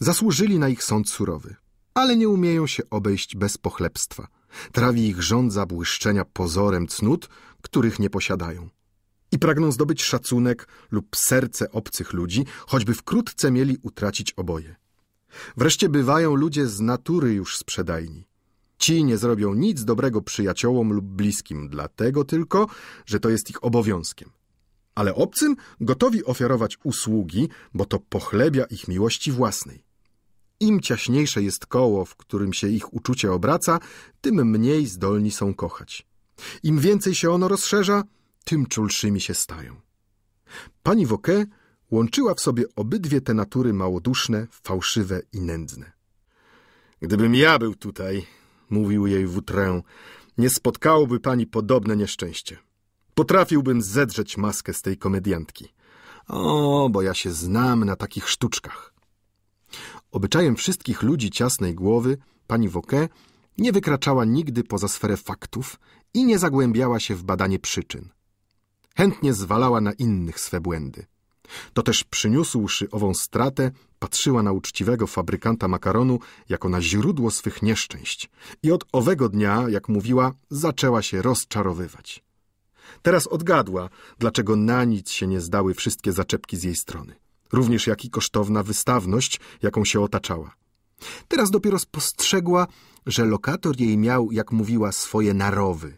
zasłużyli na ich sąd surowy, ale nie umieją się obejść bez pochlebstwa. Trawi ich żądza błyszczenia pozorem cnót, których nie posiadają. I pragną zdobyć szacunek lub serce obcych ludzi, choćby wkrótce mieli utracić oboje. Wreszcie bywają ludzie z natury już sprzedajni. Ci nie zrobią nic dobrego przyjaciołom lub bliskim, dlatego tylko, że to jest ich obowiązkiem ale obcym gotowi ofiarować usługi, bo to pochlebia ich miłości własnej. Im ciaśniejsze jest koło, w którym się ich uczucie obraca, tym mniej zdolni są kochać. Im więcej się ono rozszerza, tym czulszymi się stają. Pani Woke łączyła w sobie obydwie te natury małoduszne, fałszywe i nędzne. Gdybym ja był tutaj, mówił jej Wutrę, nie spotkałoby pani podobne nieszczęście. Potrafiłbym zedrzeć maskę z tej komediantki. O, bo ja się znam na takich sztuczkach. Obyczajem wszystkich ludzi ciasnej głowy pani Woke nie wykraczała nigdy poza sferę faktów i nie zagłębiała się w badanie przyczyn. Chętnie zwalała na innych swe błędy. To też przyniósłszy ową stratę, patrzyła na uczciwego fabrykanta makaronu jako na źródło swych nieszczęść i od owego dnia, jak mówiła, zaczęła się rozczarowywać. Teraz odgadła, dlaczego na nic się nie zdały wszystkie zaczepki z jej strony, również jak i kosztowna wystawność, jaką się otaczała. Teraz dopiero spostrzegła, że lokator jej miał, jak mówiła, swoje narowy.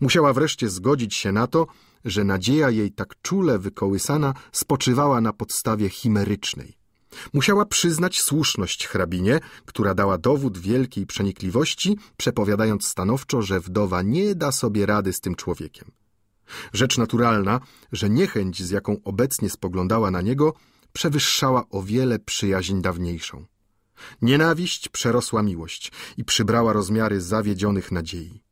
Musiała wreszcie zgodzić się na to, że nadzieja jej tak czule wykołysana spoczywała na podstawie chimerycznej. Musiała przyznać słuszność hrabinie, która dała dowód wielkiej przenikliwości, przepowiadając stanowczo, że wdowa nie da sobie rady z tym człowiekiem. Rzecz naturalna, że niechęć, z jaką obecnie spoglądała na niego, przewyższała o wiele przyjaźń dawniejszą. Nienawiść przerosła miłość i przybrała rozmiary zawiedzionych nadziei.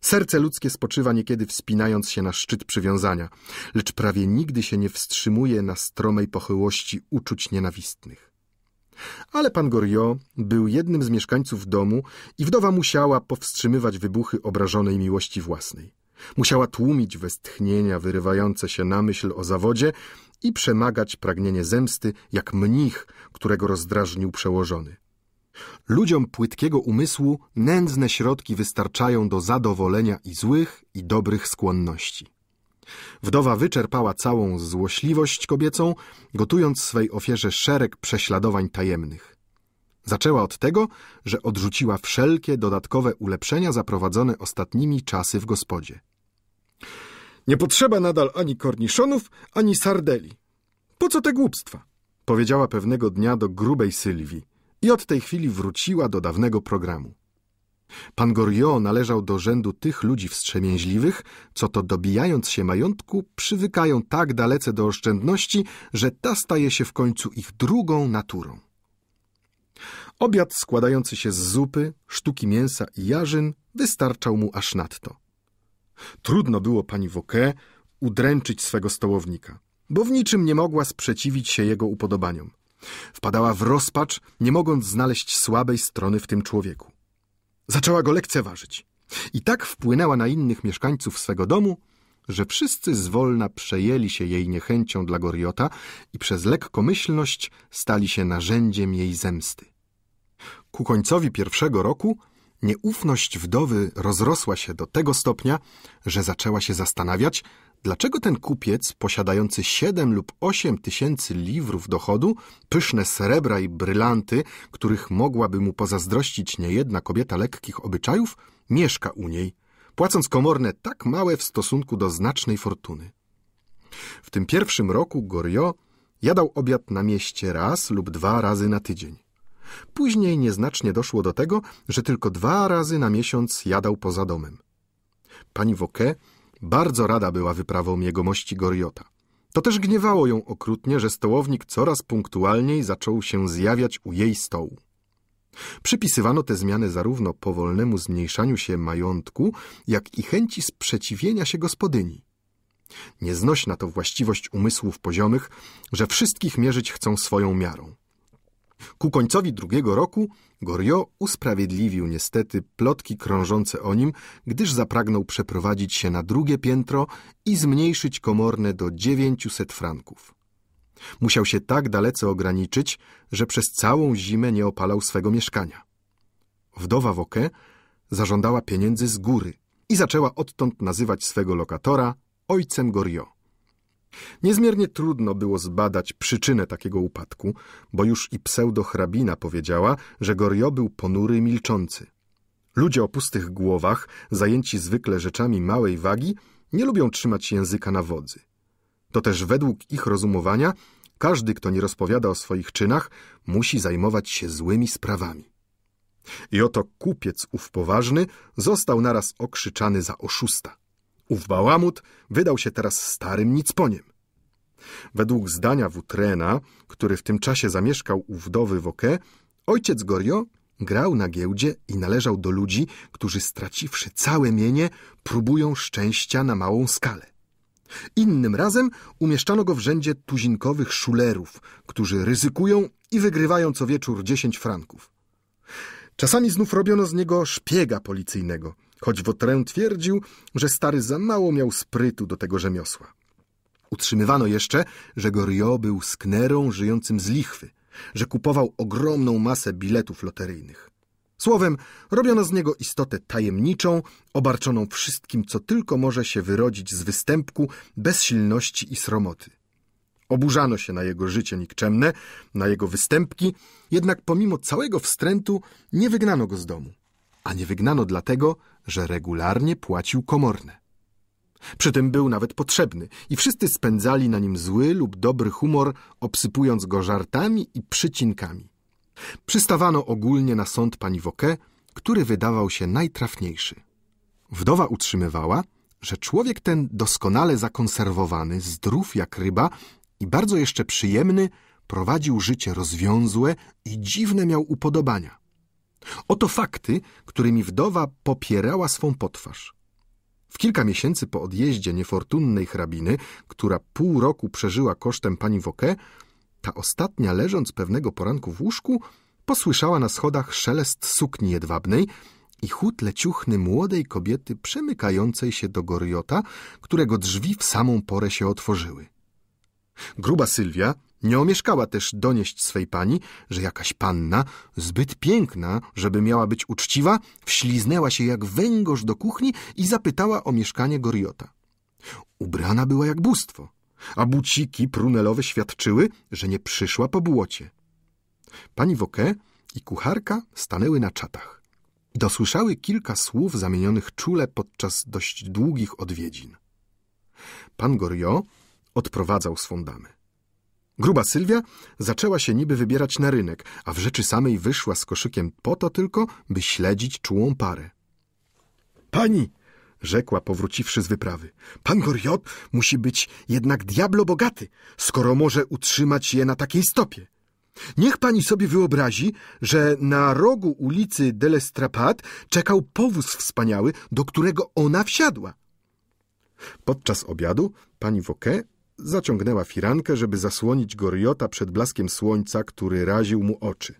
Serce ludzkie spoczywa niekiedy wspinając się na szczyt przywiązania, lecz prawie nigdy się nie wstrzymuje na stromej pochyłości uczuć nienawistnych. Ale pan Goriot był jednym z mieszkańców domu i wdowa musiała powstrzymywać wybuchy obrażonej miłości własnej. Musiała tłumić westchnienia wyrywające się na myśl o zawodzie i przemagać pragnienie zemsty jak mnich, którego rozdrażnił przełożony. Ludziom płytkiego umysłu nędzne środki wystarczają do zadowolenia i złych, i dobrych skłonności. Wdowa wyczerpała całą złośliwość kobiecą, gotując swej ofierze szereg prześladowań tajemnych. Zaczęła od tego, że odrzuciła wszelkie dodatkowe ulepszenia zaprowadzone ostatnimi czasy w gospodzie. Nie potrzeba nadal ani korniszonów, ani sardeli. Po co te głupstwa? Powiedziała pewnego dnia do grubej Sylwii i od tej chwili wróciła do dawnego programu. Pan Goriot należał do rzędu tych ludzi wstrzemięźliwych, co to dobijając się majątku, przywykają tak dalece do oszczędności, że ta staje się w końcu ich drugą naturą. Obiad składający się z zupy, sztuki mięsa i jarzyn wystarczał mu aż nadto. Trudno było pani Woke udręczyć swego stołownika, bo w niczym nie mogła sprzeciwić się jego upodobaniom. Wpadała w rozpacz, nie mogąc znaleźć słabej strony w tym człowieku. Zaczęła go lekceważyć. I tak wpłynęła na innych mieszkańców swego domu, że wszyscy zwolna przejęli się jej niechęcią dla Goriota i przez lekkomyślność stali się narzędziem jej zemsty. Ku końcowi pierwszego roku nieufność wdowy rozrosła się do tego stopnia, że zaczęła się zastanawiać, Dlaczego ten kupiec, posiadający siedem lub osiem tysięcy liwrów dochodu, pyszne srebra i brylanty, których mogłaby mu pozazdrościć niejedna kobieta lekkich obyczajów, mieszka u niej, płacąc komorne tak małe w stosunku do znacznej fortuny? W tym pierwszym roku Gorio jadał obiad na mieście raz lub dwa razy na tydzień. Później nieznacznie doszło do tego, że tylko dwa razy na miesiąc jadał poza domem. Pani Woke bardzo rada była wyprawą jegomości Goriota. To też gniewało ją okrutnie, że stołownik coraz punktualniej zaczął się zjawiać u jej stołu. Przypisywano te zmiany zarówno powolnemu zmniejszaniu się majątku, jak i chęci sprzeciwienia się gospodyni. Nieznośna to właściwość umysłów poziomych, że wszystkich mierzyć chcą swoją miarą. Ku końcowi drugiego roku Goriot usprawiedliwił niestety plotki krążące o nim, gdyż zapragnął przeprowadzić się na drugie piętro i zmniejszyć komorne do 900 franków. Musiał się tak dalece ograniczyć, że przez całą zimę nie opalał swego mieszkania. Wdowa Woke zażądała pieniędzy z góry i zaczęła odtąd nazywać swego lokatora ojcem Goriot. Niezmiernie trudno było zbadać przyczynę takiego upadku, bo już i pseudo-hrabina powiedziała, że Gorio był ponury i milczący. Ludzie o pustych głowach, zajęci zwykle rzeczami małej wagi, nie lubią trzymać języka na wodzy. To też według ich rozumowania każdy, kto nie rozpowiada o swoich czynach, musi zajmować się złymi sprawami. I oto kupiec ów poważny został naraz okrzyczany za oszusta. Ów bałamut wydał się teraz starym nicponiem. Według zdania Wutrena, który w tym czasie zamieszkał u wdowy Woke, ojciec Gorio grał na giełdzie i należał do ludzi, którzy straciwszy całe mienie, próbują szczęścia na małą skalę. Innym razem umieszczano go w rzędzie tuzinkowych szulerów, którzy ryzykują i wygrywają co wieczór dziesięć franków. Czasami znów robiono z niego szpiega policyjnego – choć Wotrę twierdził, że stary za mało miał sprytu do tego rzemiosła. Utrzymywano jeszcze, że Goriot był sknerą żyjącym z lichwy, że kupował ogromną masę biletów loteryjnych. Słowem, robiono z niego istotę tajemniczą, obarczoną wszystkim, co tylko może się wyrodzić z występku, bez i sromoty. Oburzano się na jego życie nikczemne, na jego występki, jednak pomimo całego wstrętu nie wygnano go z domu a nie wygnano dlatego, że regularnie płacił komorne. Przy tym był nawet potrzebny i wszyscy spędzali na nim zły lub dobry humor, obsypując go żartami i przycinkami. Przystawano ogólnie na sąd pani Woke, który wydawał się najtrafniejszy. Wdowa utrzymywała, że człowiek ten doskonale zakonserwowany, zdrów jak ryba i bardzo jeszcze przyjemny, prowadził życie rozwiązłe i dziwne miał upodobania. Oto fakty, którymi wdowa popierała swą potwarz. W kilka miesięcy po odjeździe niefortunnej hrabiny, która pół roku przeżyła kosztem pani Woke, ta ostatnia leżąc pewnego poranku w łóżku, posłyszała na schodach szelest sukni jedwabnej i chód leciuchny młodej kobiety przemykającej się do goriota, którego drzwi w samą porę się otworzyły. Gruba Sylwia, nie omieszkała też donieść swej pani, że jakaś panna, zbyt piękna, żeby miała być uczciwa, wśliznęła się jak węgorz do kuchni i zapytała o mieszkanie Goriota. Ubrana była jak bóstwo, a buciki prunelowe świadczyły, że nie przyszła po błocie. Pani Woke i kucharka stanęły na czatach. Dosłyszały kilka słów zamienionych czule podczas dość długich odwiedzin. Pan Goriot odprowadzał swą damę. Gruba Sylwia zaczęła się niby wybierać na rynek, a w rzeczy samej wyszła z koszykiem po to tylko, by śledzić czułą parę. Pani, rzekła powróciwszy z wyprawy, pan Goriot musi być jednak diablo bogaty, skoro może utrzymać je na takiej stopie. Niech pani sobie wyobrazi, że na rogu ulicy Delestrapat czekał powóz wspaniały, do którego ona wsiadła. Podczas obiadu pani Woke Zaciągnęła firankę, żeby zasłonić Goriota przed blaskiem słońca, który raził mu oczy.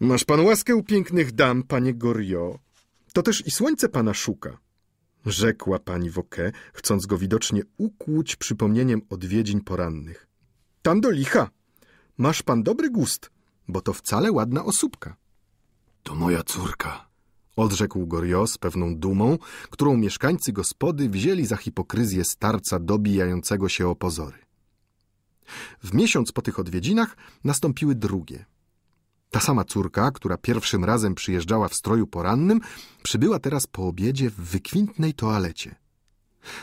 Masz pan łaskę u pięknych dam, panie Gorio. To też i słońce pana szuka, rzekła pani Woke, chcąc go widocznie ukłuć przypomnieniem odwiedzin porannych. Tam do licha. Masz pan dobry gust, bo to wcale ładna osóbka. To moja córka, Odrzekł Gorio z pewną dumą, którą mieszkańcy gospody wzięli za hipokryzję starca dobijającego się o pozory. W miesiąc po tych odwiedzinach nastąpiły drugie. Ta sama córka, która pierwszym razem przyjeżdżała w stroju porannym, przybyła teraz po obiedzie w wykwintnej toalecie.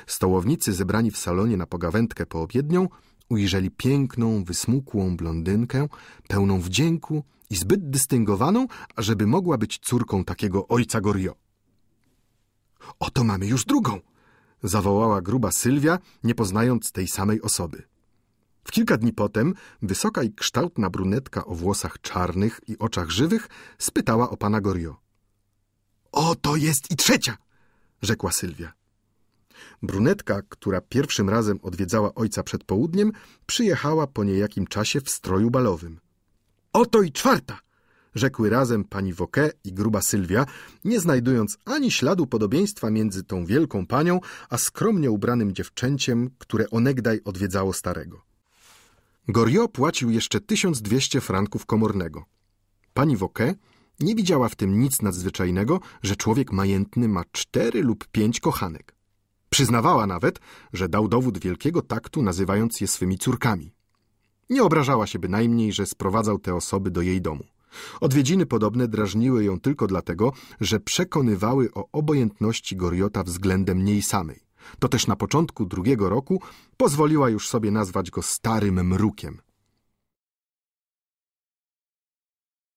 Stołownicy zebrani w salonie na pogawędkę poobiednią ujrzeli piękną, wysmukłą blondynkę, pełną wdzięku i zbyt dystyngowaną, ażeby mogła być córką takiego ojca Gorio. Oto mamy już drugą! zawołała gruba Sylwia, nie poznając tej samej osoby. W kilka dni potem wysoka i kształtna brunetka o włosach czarnych i oczach żywych spytała o pana Gorio. Oto jest i trzecia! rzekła Sylwia. Brunetka, która pierwszym razem odwiedzała ojca przed południem, przyjechała po niejakim czasie w stroju balowym. Oto i czwarta! rzekły razem pani Woke i gruba Sylwia, nie znajdując ani śladu podobieństwa między tą wielką panią, a skromnie ubranym dziewczęciem, które onegdaj odwiedzało starego. Goriot płacił jeszcze 1200 franków komornego. Pani Woke nie widziała w tym nic nadzwyczajnego, że człowiek majętny ma cztery lub pięć kochanek. Przyznawała nawet, że dał dowód wielkiego taktu, nazywając je swymi córkami. Nie obrażała się bynajmniej, że sprowadzał te osoby do jej domu. Odwiedziny podobne drażniły ją tylko dlatego, że przekonywały o obojętności Goriota względem niej samej. To też na początku drugiego roku pozwoliła już sobie nazwać go starym mrukiem.